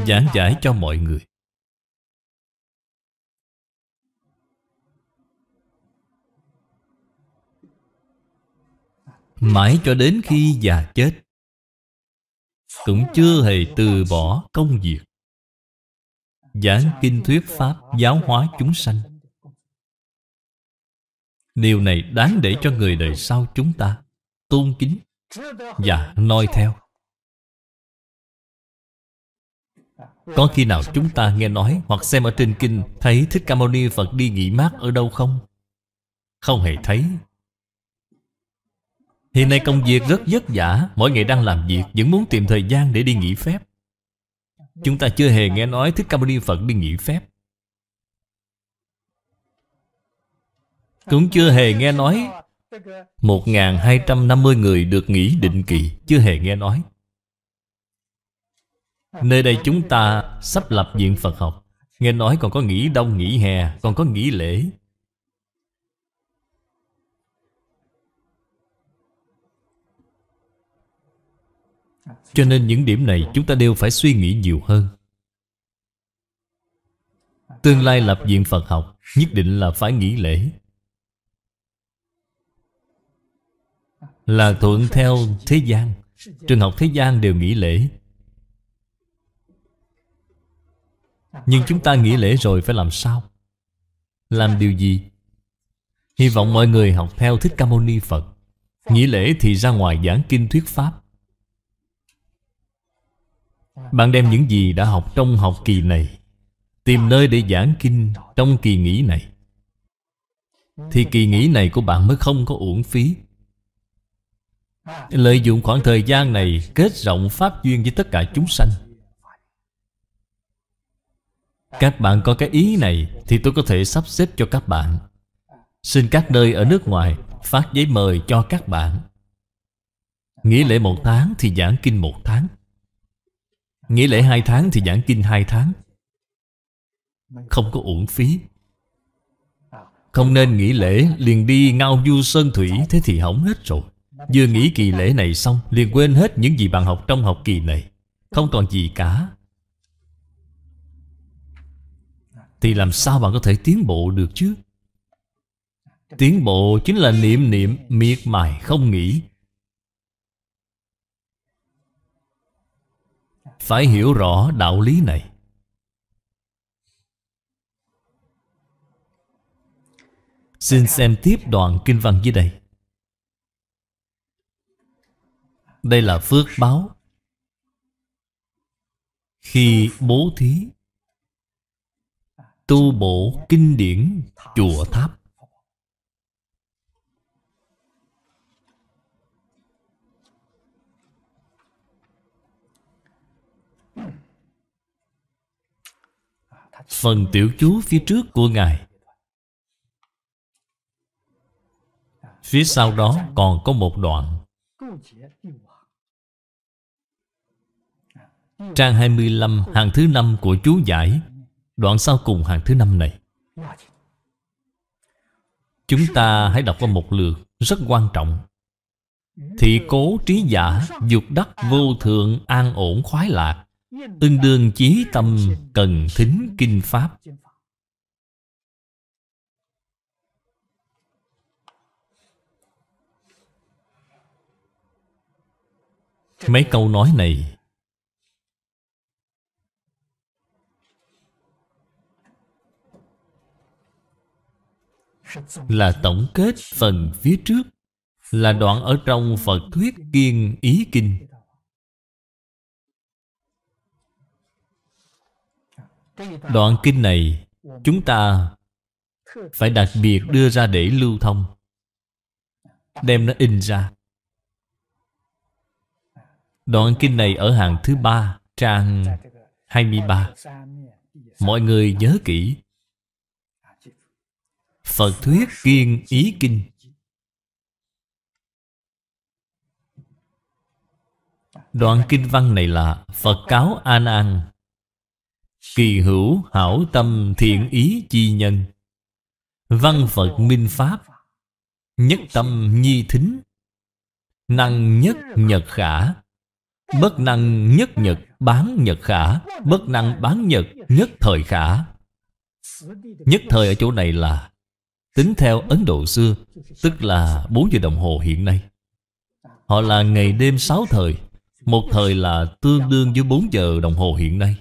Giảng giải cho mọi người Mãi cho đến khi già chết Cũng chưa hề từ bỏ công việc Giảng kinh thuyết Pháp giáo hóa chúng sanh Điều này đáng để cho người đời sau chúng ta Tôn kính và noi theo Có khi nào chúng ta nghe nói hoặc xem ở trên kinh Thấy Thích Ca Mâu Ni Phật đi nghỉ mát ở đâu không? Không hề thấy Hiện nay công việc rất vất vả Mỗi ngày đang làm việc Vẫn muốn tìm thời gian để đi nghỉ phép Chúng ta chưa hề nghe nói Thích Ca Mâu Ni Phật đi nghỉ phép Cũng chưa hề nghe nói 1.250 người được nghỉ định kỳ Chưa hề nghe nói Nơi đây chúng ta sắp lập viện Phật học Nghe nói còn có nghỉ đông nghỉ hè Còn có nghỉ lễ Cho nên những điểm này chúng ta đều phải suy nghĩ nhiều hơn Tương lai lập viện Phật học Nhất định là phải nghỉ lễ Là thuận theo thế gian Trường học thế gian đều nghỉ lễ Nhưng chúng ta nghỉ lễ rồi phải làm sao? Làm điều gì? Hy vọng mọi người học theo Thích Ca Mâu Ni Phật Nghỉ lễ thì ra ngoài giảng kinh thuyết Pháp bạn đem những gì đã học trong học kỳ này Tìm nơi để giảng kinh trong kỳ nghỉ này Thì kỳ nghỉ này của bạn mới không có uổng phí Lợi dụng khoảng thời gian này Kết rộng pháp duyên với tất cả chúng sanh Các bạn có cái ý này Thì tôi có thể sắp xếp cho các bạn Xin các nơi ở nước ngoài Phát giấy mời cho các bạn Nghỉ lễ một tháng thì giảng kinh một tháng Nghỉ lễ hai tháng thì giảng kinh hai tháng Không có uổng phí Không nên nghỉ lễ liền đi ngao du sơn thủy Thế thì hỏng hết rồi Vừa nghỉ kỳ lễ này xong Liền quên hết những gì bạn học trong học kỳ này Không còn gì cả Thì làm sao bạn có thể tiến bộ được chứ Tiến bộ chính là niệm niệm miệt mài không nghỉ Phải hiểu rõ đạo lý này Xin xem tiếp đoạn kinh văn dưới đây Đây là phước báo Khi bố thí Tu bổ kinh điển chùa tháp phần tiểu chú phía trước của Ngài Phía sau đó còn có một đoạn Trang 25 hàng thứ năm của chú giải Đoạn sau cùng hàng thứ năm này Chúng ta hãy đọc qua một lượt Rất quan trọng Thị cố trí giả Dục đắc vô thượng an ổn khoái lạc Tương đương chí tâm cần thính kinh pháp Mấy câu nói này Là tổng kết phần phía trước Là đoạn ở trong Phật Thuyết Kiên Ý Kinh đoạn kinh này chúng ta phải đặc biệt đưa ra để lưu thông đem nó in ra đoạn kinh này ở hàng thứ ba trang 23 mọi người nhớ kỹ phật thuyết kiên ý kinh đoạn kinh văn này là phật cáo an an Kỳ hữu hảo tâm thiện ý chi nhân Văn Phật minh Pháp Nhất tâm nhi thính Năng nhất nhật khả Bất năng nhất nhật bán nhật khả Bất năng bán nhật nhất thời khả Nhất thời ở chỗ này là Tính theo Ấn Độ xưa Tức là 4 giờ đồng hồ hiện nay Họ là ngày đêm 6 thời Một thời là tương đương với 4 giờ đồng hồ hiện nay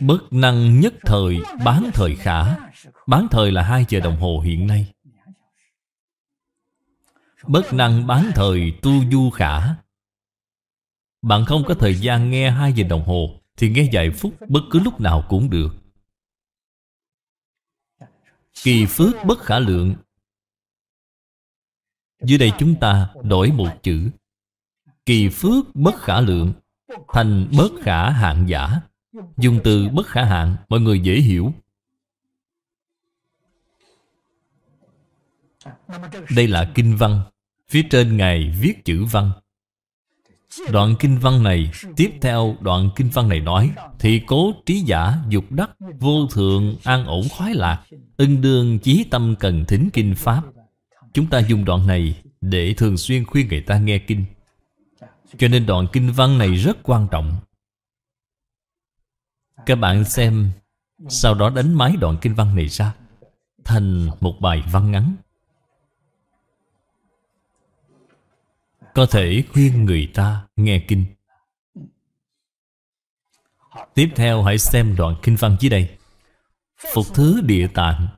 Bất năng nhất thời bán thời khả Bán thời là hai giờ đồng hồ hiện nay Bất năng bán thời tu du khả Bạn không có thời gian nghe hai giờ đồng hồ Thì nghe vài phút bất cứ lúc nào cũng được Kỳ phước bất khả lượng Dưới đây chúng ta đổi một chữ Kỳ phước bất khả lượng Thành bất khả hạng giả Dùng từ bất khả hạn Mọi người dễ hiểu Đây là kinh văn Phía trên Ngài viết chữ văn Đoạn kinh văn này Tiếp theo đoạn kinh văn này nói Thì cố trí giả dục đắc Vô thượng an ổn khoái lạc Ưng đương chí tâm cần thính kinh pháp Chúng ta dùng đoạn này Để thường xuyên khuyên người ta nghe kinh Cho nên đoạn kinh văn này rất quan trọng các bạn xem Sau đó đánh máy đoạn kinh văn này ra Thành một bài văn ngắn Có thể khuyên người ta nghe kinh Tiếp theo hãy xem đoạn kinh văn dưới đây Phục thứ địa tạng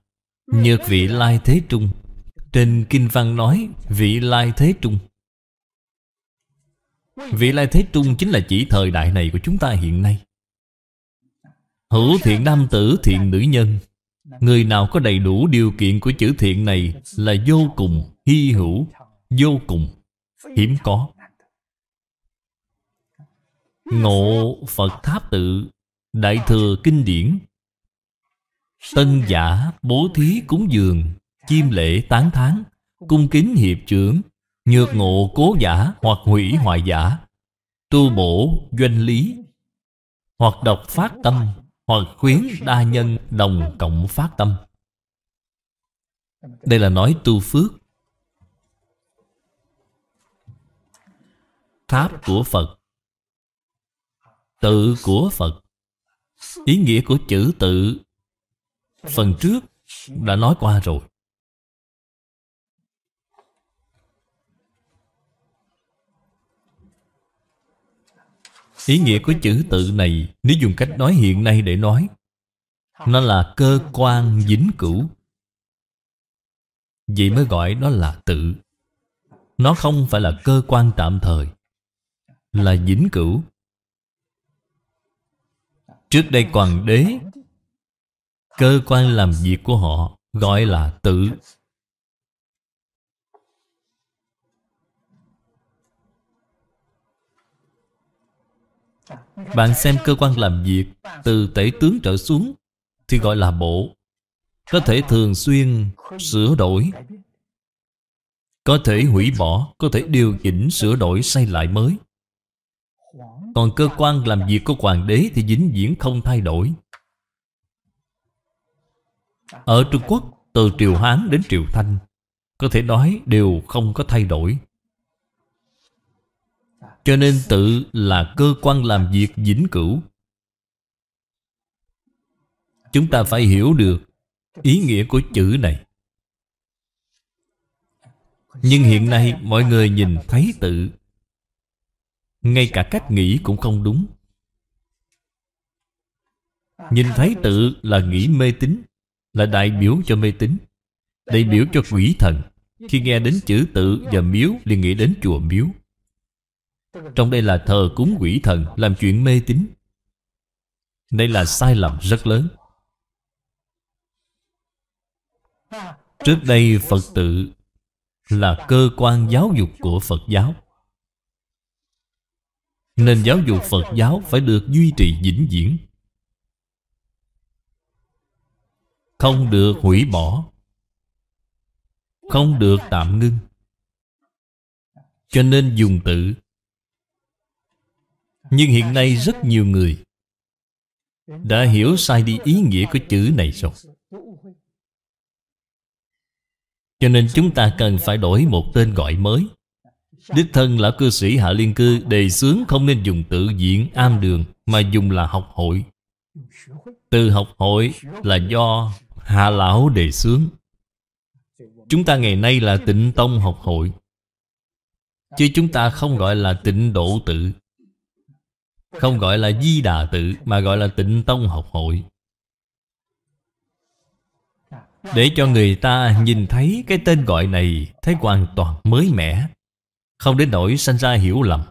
Nhược vị lai thế trung Trên kinh văn nói vị lai thế trung Vị lai thế trung chính là chỉ thời đại này của chúng ta hiện nay Hữu thiện nam tử thiện nữ nhân Người nào có đầy đủ điều kiện của chữ thiện này Là vô cùng hy hữu Vô cùng hiếm có Ngộ Phật Tháp Tự Đại Thừa Kinh Điển Tân giả bố thí cúng dường Chiêm lễ tán thán Cung kính hiệp trưởng Nhược ngộ cố giả hoặc hủy hoại giả Tu bổ doanh lý Hoặc đọc phát tâm hoặc khuyến đa nhân đồng cộng phát tâm đây là nói tu phước tháp của phật tự của phật ý nghĩa của chữ tự phần trước đã nói qua rồi Ý nghĩa của chữ tự này Nếu dùng cách nói hiện nay để nói Nó là cơ quan dính cửu Vậy mới gọi đó là tự Nó không phải là cơ quan tạm thời Là dính cửu Trước đây hoàng đế Cơ quan làm việc của họ Gọi là tự Bạn xem cơ quan làm việc Từ tể tướng trở xuống Thì gọi là bộ Có thể thường xuyên sửa đổi Có thể hủy bỏ Có thể điều chỉnh sửa đổi xây lại mới Còn cơ quan làm việc của hoàng đế Thì dính viễn không thay đổi Ở Trung Quốc Từ triều Hán đến triều Thanh Có thể nói đều không có thay đổi cho nên tự là cơ quan làm việc vĩnh cửu Chúng ta phải hiểu được ý nghĩa của chữ này Nhưng hiện nay mọi người nhìn thấy tự Ngay cả cách nghĩ cũng không đúng Nhìn thấy tự là nghĩ mê tín Là đại biểu cho mê tín Đại biểu cho quỷ thần Khi nghe đến chữ tự và miếu liền nghĩ đến chùa miếu trong đây là thờ cúng quỷ thần Làm chuyện mê tín Đây là sai lầm rất lớn Trước đây Phật tự Là cơ quan giáo dục của Phật giáo Nên giáo dục Phật giáo Phải được duy trì vĩnh viễn Không được hủy bỏ Không được tạm ngưng Cho nên dùng tự nhưng hiện nay rất nhiều người Đã hiểu sai đi ý nghĩa của chữ này rồi Cho nên chúng ta cần phải đổi một tên gọi mới Đích thân lão cư sĩ Hạ Liên Cư đề xướng không nên dùng tự diện am đường Mà dùng là học hội Từ học hội là do Hạ Lão đề xướng Chúng ta ngày nay là tịnh tông học hội Chứ chúng ta không gọi là tịnh độ tự không gọi là Di Đà Tự Mà gọi là Tịnh Tông Học Hội Để cho người ta nhìn thấy cái tên gọi này Thấy hoàn toàn mới mẻ Không đến nỗi sanh ra hiểu lầm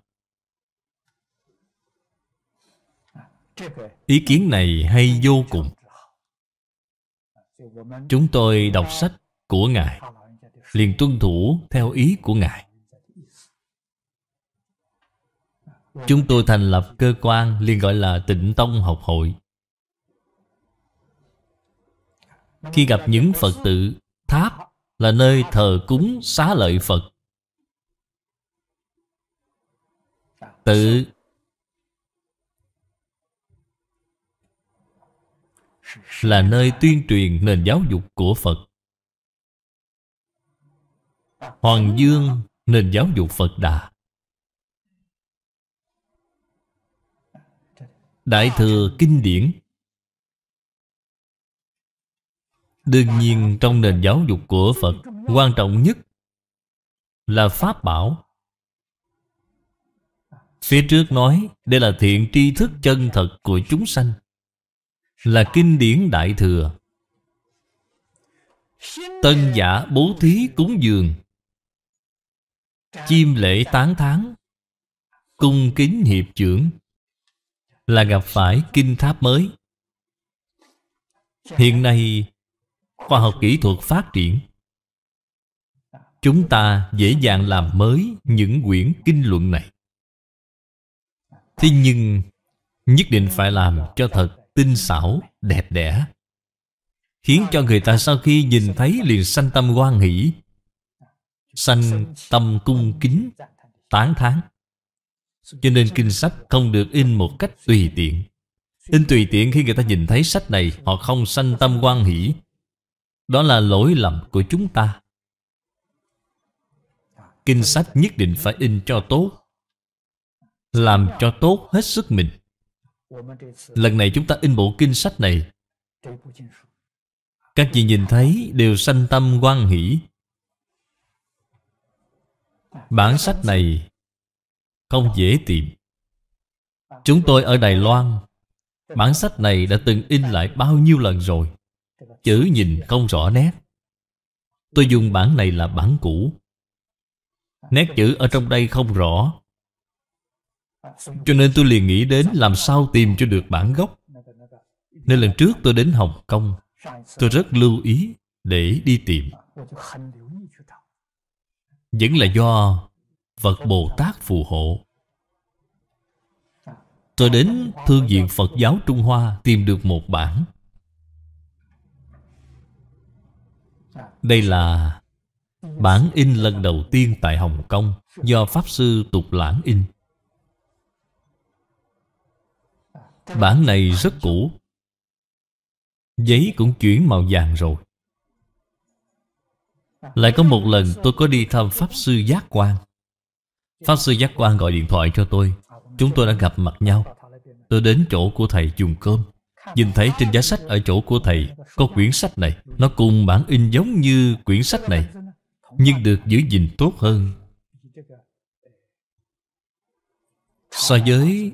Ý kiến này hay vô cùng Chúng tôi đọc sách của Ngài liền tuân thủ theo ý của Ngài Chúng tôi thành lập cơ quan liên gọi là tịnh tông học hội Khi gặp những Phật tử Tháp là nơi thờ cúng xá lợi Phật Tự Là nơi tuyên truyền nền giáo dục của Phật Hoàng Dương nền giáo dục Phật Đà Đại Thừa Kinh Điển Đương nhiên trong nền giáo dục của Phật Quan trọng nhất là Pháp Bảo Phía trước nói đây là thiện tri thức chân thật của chúng sanh Là kinh điển Đại Thừa Tân giả bố thí cúng dường Chim lễ tán tháng Cung kính hiệp trưởng là gặp phải kinh tháp mới hiện nay khoa học kỹ thuật phát triển chúng ta dễ dàng làm mới những quyển kinh luận này thế nhưng nhất định phải làm cho thật tinh xảo đẹp đẽ khiến cho người ta sau khi nhìn thấy liền sanh tâm hoan hỷ sanh tâm cung kính tán thán cho nên kinh sách không được in một cách tùy tiện In tùy tiện khi người ta nhìn thấy sách này Họ không sanh tâm quan hỷ Đó là lỗi lầm của chúng ta Kinh sách nhất định phải in cho tốt Làm cho tốt hết sức mình Lần này chúng ta in bộ kinh sách này Các vị nhìn thấy đều sanh tâm quan hỷ Bản sách này không dễ tìm Chúng tôi ở Đài Loan Bản sách này đã từng in lại bao nhiêu lần rồi Chữ nhìn không rõ nét Tôi dùng bản này là bản cũ Nét chữ ở trong đây không rõ Cho nên tôi liền nghĩ đến làm sao tìm cho được bản gốc Nên lần trước tôi đến Hồng Kông Tôi rất lưu ý để đi tìm Vẫn là do Phật Bồ Tát phù hộ Tôi đến Thư viện Phật giáo Trung Hoa tìm được một bản Đây là bản in lần đầu tiên tại Hồng Kông Do Pháp Sư Tục Lãng in Bản này rất cũ Giấy cũng chuyển màu vàng rồi Lại có một lần tôi có đi thăm Pháp Sư Giác Quan Pháp sư Giác quan gọi điện thoại cho tôi Chúng tôi đã gặp mặt nhau Tôi đến chỗ của thầy dùng cơm Nhìn thấy trên giá sách ở chỗ của thầy Có quyển sách này Nó cùng bản in giống như quyển sách này Nhưng được giữ gìn tốt hơn So với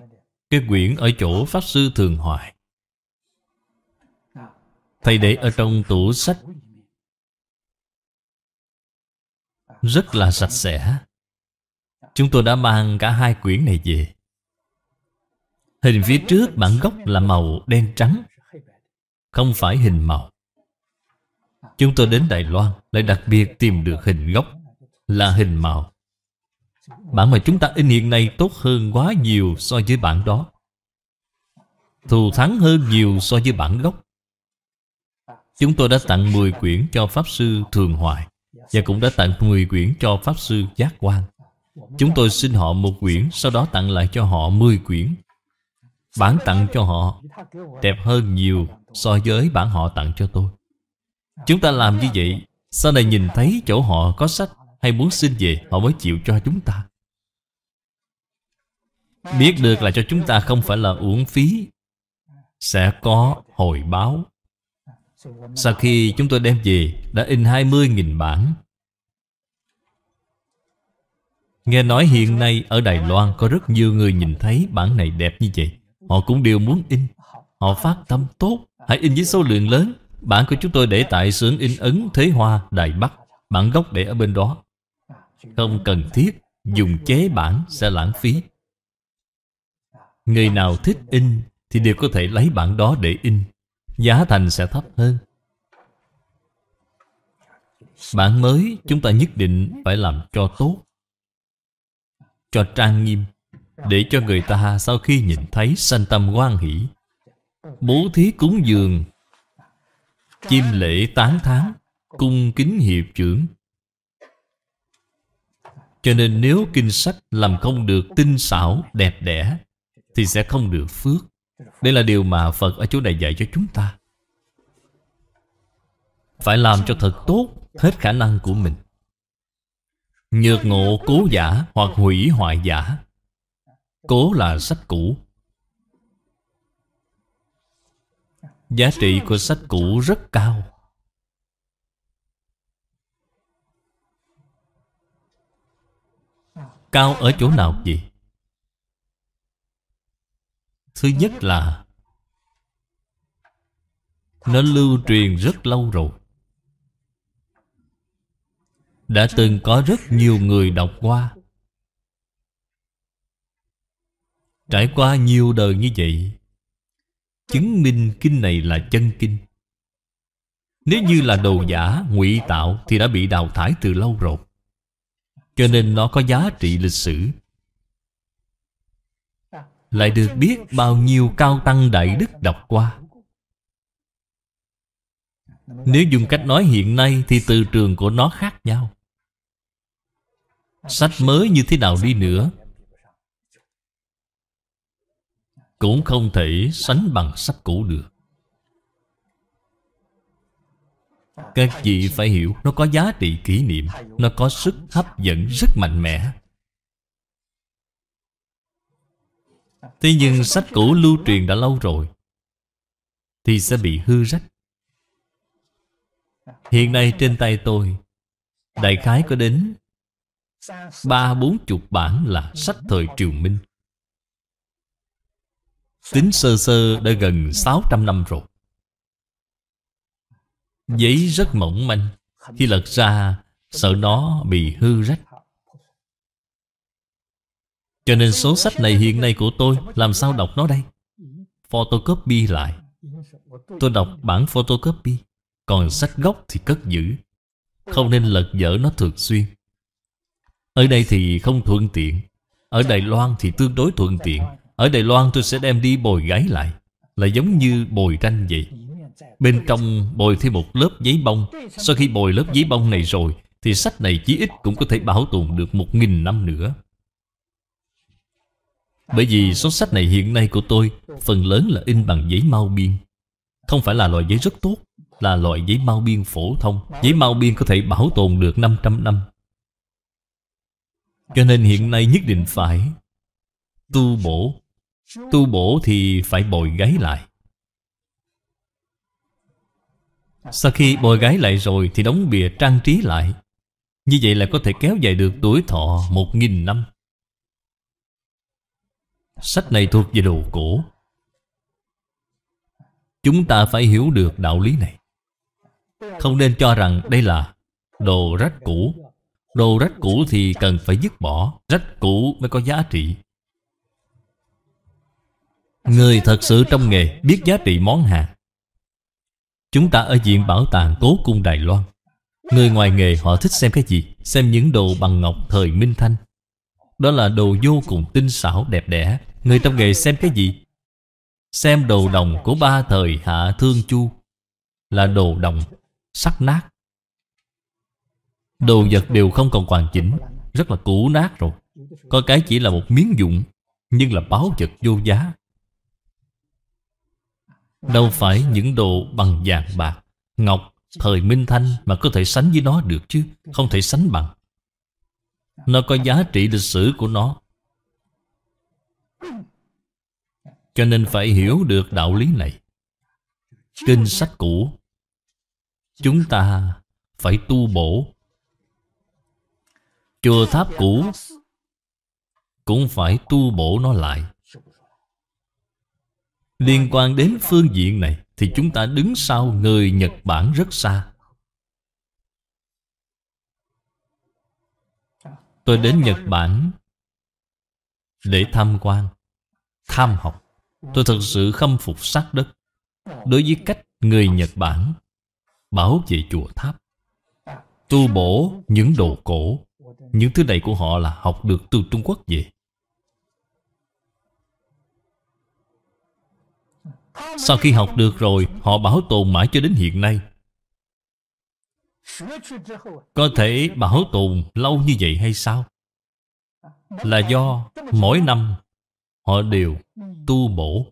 cái quyển ở chỗ Pháp Sư Thường Hoài Thầy để ở trong tủ sách Rất là sạch sẽ Chúng tôi đã mang cả hai quyển này về Hình phía trước bản gốc là màu đen trắng Không phải hình màu Chúng tôi đến Đài Loan Lại đặc biệt tìm được hình gốc Là hình màu Bản mà chúng ta in hiện nay tốt hơn quá nhiều so với bản đó Thù thắng hơn nhiều so với bản gốc Chúng tôi đã tặng 10 quyển cho Pháp Sư Thường Hoài Và cũng đã tặng 10 quyển cho Pháp Sư Giác quang Chúng tôi xin họ một quyển Sau đó tặng lại cho họ 10 quyển Bản tặng cho họ Đẹp hơn nhiều so với bản họ tặng cho tôi Chúng ta làm như vậy Sau này nhìn thấy chỗ họ có sách Hay muốn xin về họ mới chịu cho chúng ta Biết được là cho chúng ta không phải là uổng phí Sẽ có hồi báo Sau khi chúng tôi đem về Đã in 20.000 bản Nghe nói hiện nay ở Đài Loan có rất nhiều người nhìn thấy bản này đẹp như vậy Họ cũng đều muốn in Họ phát tâm tốt Hãy in với số lượng lớn Bản của chúng tôi để tại xưởng in ấn Thế Hoa, Đài Bắc Bản gốc để ở bên đó Không cần thiết Dùng chế bản sẽ lãng phí Người nào thích in Thì đều có thể lấy bản đó để in Giá thành sẽ thấp hơn Bản mới chúng ta nhất định phải làm cho tốt cho trang nghiêm để cho người ta sau khi nhìn thấy sanh tâm hoan hỷ bố thí cúng dường chim lễ tán thán cung kính hiệp trưởng cho nên nếu kinh sách làm không được tinh xảo đẹp đẽ thì sẽ không được phước đây là điều mà phật ở chỗ này dạy cho chúng ta phải làm cho thật tốt hết khả năng của mình Nhược ngộ cố giả hoặc hủy hoại giả Cố là sách cũ Giá trị của sách cũ rất cao Cao ở chỗ nào vậy? Thứ nhất là Nó lưu truyền rất lâu rồi đã từng có rất nhiều người đọc qua Trải qua nhiều đời như vậy Chứng minh kinh này là chân kinh Nếu như là đồ giả, ngụy tạo Thì đã bị đào thải từ lâu rồi Cho nên nó có giá trị lịch sử Lại được biết bao nhiêu cao tăng đại đức đọc qua Nếu dùng cách nói hiện nay Thì từ trường của nó khác nhau Sách mới như thế nào đi nữa Cũng không thể sánh bằng sách cũ được Các vị phải hiểu Nó có giá trị kỷ niệm Nó có sức hấp dẫn rất mạnh mẽ Thế nhưng sách cũ lưu truyền đã lâu rồi Thì sẽ bị hư rách Hiện nay trên tay tôi Đại khái có đến ba bốn chục bản là sách thời triều minh tính sơ sơ đã gần sáu trăm năm rồi giấy rất mỏng manh khi lật ra sợ nó bị hư rách cho nên số sách này hiện nay của tôi làm sao đọc nó đây photocopy lại tôi đọc bản photocopy còn sách gốc thì cất giữ không nên lật dở nó thường xuyên ở đây thì không thuận tiện Ở Đài Loan thì tương đối thuận tiện Ở Đài Loan tôi sẽ đem đi bồi gái lại Là giống như bồi tranh vậy Bên trong bồi thêm một lớp giấy bông Sau khi bồi lớp giấy bông này rồi Thì sách này chí ít cũng có thể bảo tồn được một nghìn năm nữa Bởi vì số sách này hiện nay của tôi Phần lớn là in bằng giấy mau biên Không phải là loại giấy rất tốt Là loại giấy mau biên phổ thông Giấy mau biên có thể bảo tồn được 500 năm cho nên hiện nay nhất định phải tu bổ Tu bổ thì phải bồi gáy lại Sau khi bồi gáy lại rồi Thì đóng bìa trang trí lại Như vậy là có thể kéo dài được tuổi thọ Một nghìn năm Sách này thuộc về đồ cổ Chúng ta phải hiểu được đạo lý này Không nên cho rằng đây là đồ rách cũ Đồ rách cũ thì cần phải dứt bỏ Rách cũ mới có giá trị Người thật sự trong nghề biết giá trị món hàng Chúng ta ở viện bảo tàng cố cung Đài Loan Người ngoài nghề họ thích xem cái gì? Xem những đồ bằng ngọc thời Minh Thanh Đó là đồ vô cùng tinh xảo đẹp đẽ Người trong nghề xem cái gì? Xem đồ đồng của ba thời Hạ Thương Chu Là đồ đồng sắc nát Đồ vật đều không còn hoàn chỉnh Rất là cũ nát rồi Có cái chỉ là một miếng dụng Nhưng là báo vật vô giá Đâu phải những đồ bằng vàng bạc Ngọc, thời Minh Thanh Mà có thể sánh với nó được chứ Không thể sánh bằng Nó có giá trị lịch sử của nó Cho nên phải hiểu được đạo lý này Kinh sách cũ Chúng ta phải tu bổ Chùa tháp cũ Cũng phải tu bổ nó lại Liên quan đến phương diện này Thì chúng ta đứng sau người Nhật Bản rất xa Tôi đến Nhật Bản Để tham quan Tham học Tôi thật sự khâm phục sát đất Đối với cách người Nhật Bản Bảo vệ chùa tháp Tu bổ những đồ cổ những thứ này của họ là học được từ Trung Quốc về Sau khi học được rồi Họ bảo tồn mãi cho đến hiện nay Có thể bảo tồn lâu như vậy hay sao? Là do mỗi năm Họ đều tu bổ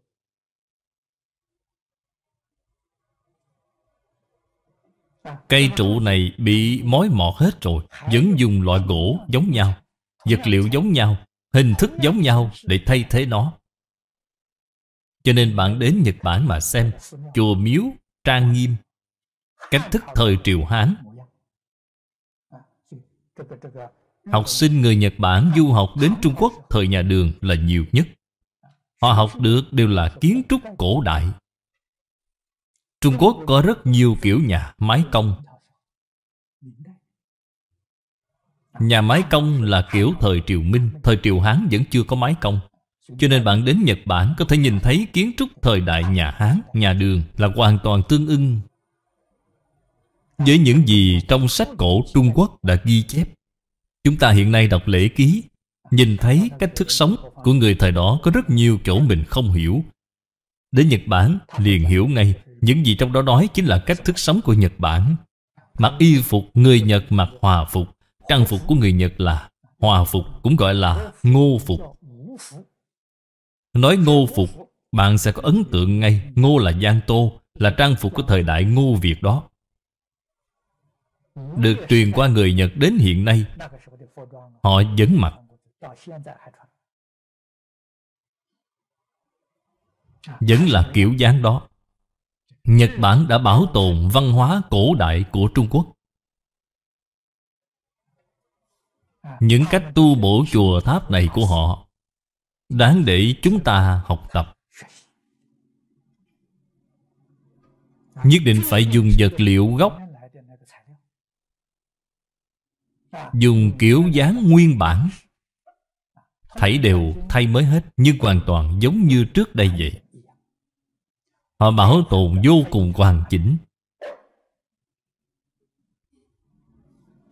Cây trụ này bị mối mọt hết rồi Vẫn dùng loại gỗ giống nhau Vật liệu giống nhau Hình thức giống nhau để thay thế nó Cho nên bạn đến Nhật Bản mà xem Chùa miếu trang nghiêm Cách thức thời triều Hán Học sinh người Nhật Bản du học đến Trung Quốc thời nhà đường là nhiều nhất Họ học được đều là kiến trúc cổ đại Trung Quốc có rất nhiều kiểu nhà mái cong Nhà mái cong là kiểu thời triều Minh Thời triều Hán vẫn chưa có mái cong Cho nên bạn đến Nhật Bản có thể nhìn thấy kiến trúc thời đại nhà Hán, nhà đường là hoàn toàn tương ưng với những gì trong sách cổ Trung Quốc đã ghi chép. Chúng ta hiện nay đọc lễ ký, nhìn thấy cách thức sống của người thời đó có rất nhiều chỗ mình không hiểu. Đến Nhật Bản liền hiểu ngay những gì trong đó nói chính là cách thức sống của Nhật Bản Mặc y phục người Nhật mặc hòa phục Trang phục của người Nhật là hòa phục Cũng gọi là ngô phục Nói ngô phục Bạn sẽ có ấn tượng ngay Ngô là giang tô Là trang phục của thời đại ngô Việt đó Được truyền qua người Nhật đến hiện nay Họ vẫn mặc Vẫn là kiểu dáng đó Nhật Bản đã bảo tồn văn hóa cổ đại của Trung Quốc Những cách tu bổ chùa tháp này của họ Đáng để chúng ta học tập Nhất định phải dùng vật liệu gốc Dùng kiểu dáng nguyên bản Thảy đều thay mới hết Nhưng hoàn toàn giống như trước đây vậy Họ bảo tồn vô cùng hoàn chỉnh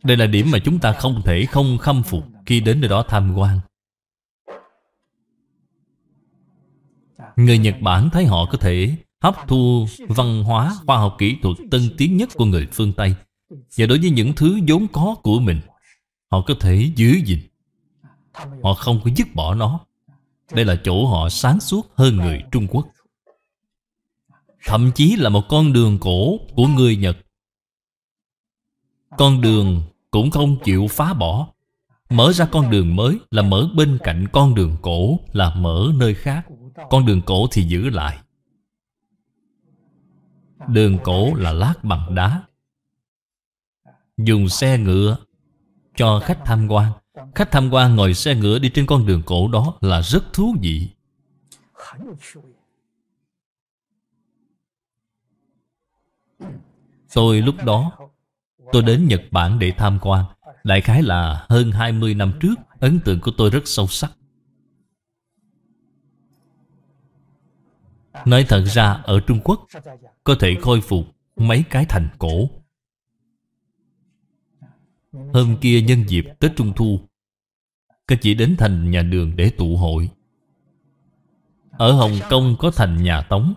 Đây là điểm mà chúng ta không thể không khâm phục Khi đến nơi đó tham quan Người Nhật Bản thấy họ có thể hấp thu văn hóa, khoa học kỹ thuật tân tiến nhất của người phương Tây Và đối với những thứ vốn có của mình Họ có thể giữ gìn Họ không có dứt bỏ nó Đây là chỗ họ sáng suốt hơn người Trung Quốc thậm chí là một con đường cổ của người Nhật. Con đường cũng không chịu phá bỏ. Mở ra con đường mới là mở bên cạnh con đường cổ là mở nơi khác. Con đường cổ thì giữ lại. Đường cổ là lát bằng đá. Dùng xe ngựa cho khách tham quan. Khách tham quan ngồi xe ngựa đi trên con đường cổ đó là rất thú vị. Tôi lúc đó Tôi đến Nhật Bản để tham quan Đại khái là hơn 20 năm trước Ấn tượng của tôi rất sâu sắc Nói thật ra ở Trung Quốc Có thể khôi phục mấy cái thành cổ Hôm kia nhân dịp Tết Trung Thu Các chỉ đến thành nhà đường để tụ hội Ở Hồng Kông có thành nhà Tống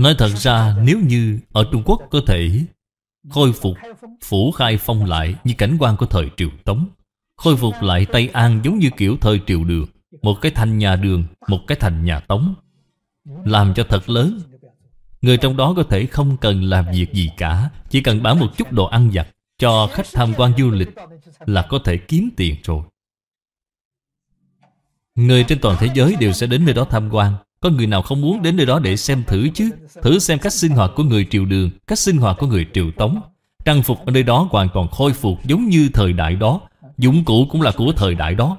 Nói thật ra nếu như ở Trung Quốc có thể khôi phục phủ khai phong lại như cảnh quan của thời triều Tống Khôi phục lại Tây An giống như kiểu thời triều đường Một cái thành nhà đường, một cái thành nhà Tống Làm cho thật lớn Người trong đó có thể không cần làm việc gì cả Chỉ cần bán một chút đồ ăn vặt cho khách tham quan du lịch là có thể kiếm tiền rồi. Người trên toàn thế giới đều sẽ đến nơi đó tham quan có người nào không muốn đến nơi đó để xem thử chứ Thử xem cách sinh hoạt của người triều đường Cách sinh hoạt của người triều tống Trang phục ở nơi đó hoàn toàn khôi phục giống như thời đại đó Dụng cụ cũng là của thời đại đó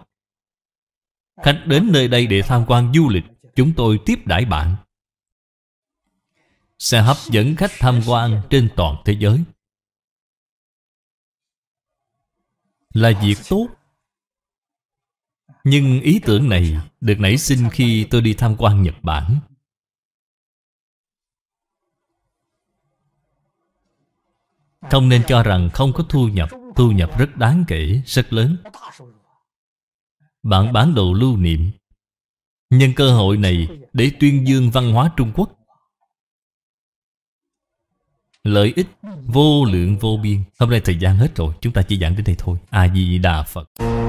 Khách đến nơi đây để tham quan du lịch Chúng tôi tiếp đãi bạn Sẽ hấp dẫn khách tham quan trên toàn thế giới Là việc tốt nhưng ý tưởng này được nảy sinh khi tôi đi tham quan Nhật Bản Không nên cho rằng không có thu nhập Thu nhập rất đáng kể, rất lớn Bạn bán đồ lưu niệm Nhân cơ hội này để tuyên dương văn hóa Trung Quốc Lợi ích vô lượng vô biên Hôm nay thời gian hết rồi Chúng ta chỉ giảng đến đây thôi A-di-đà Phật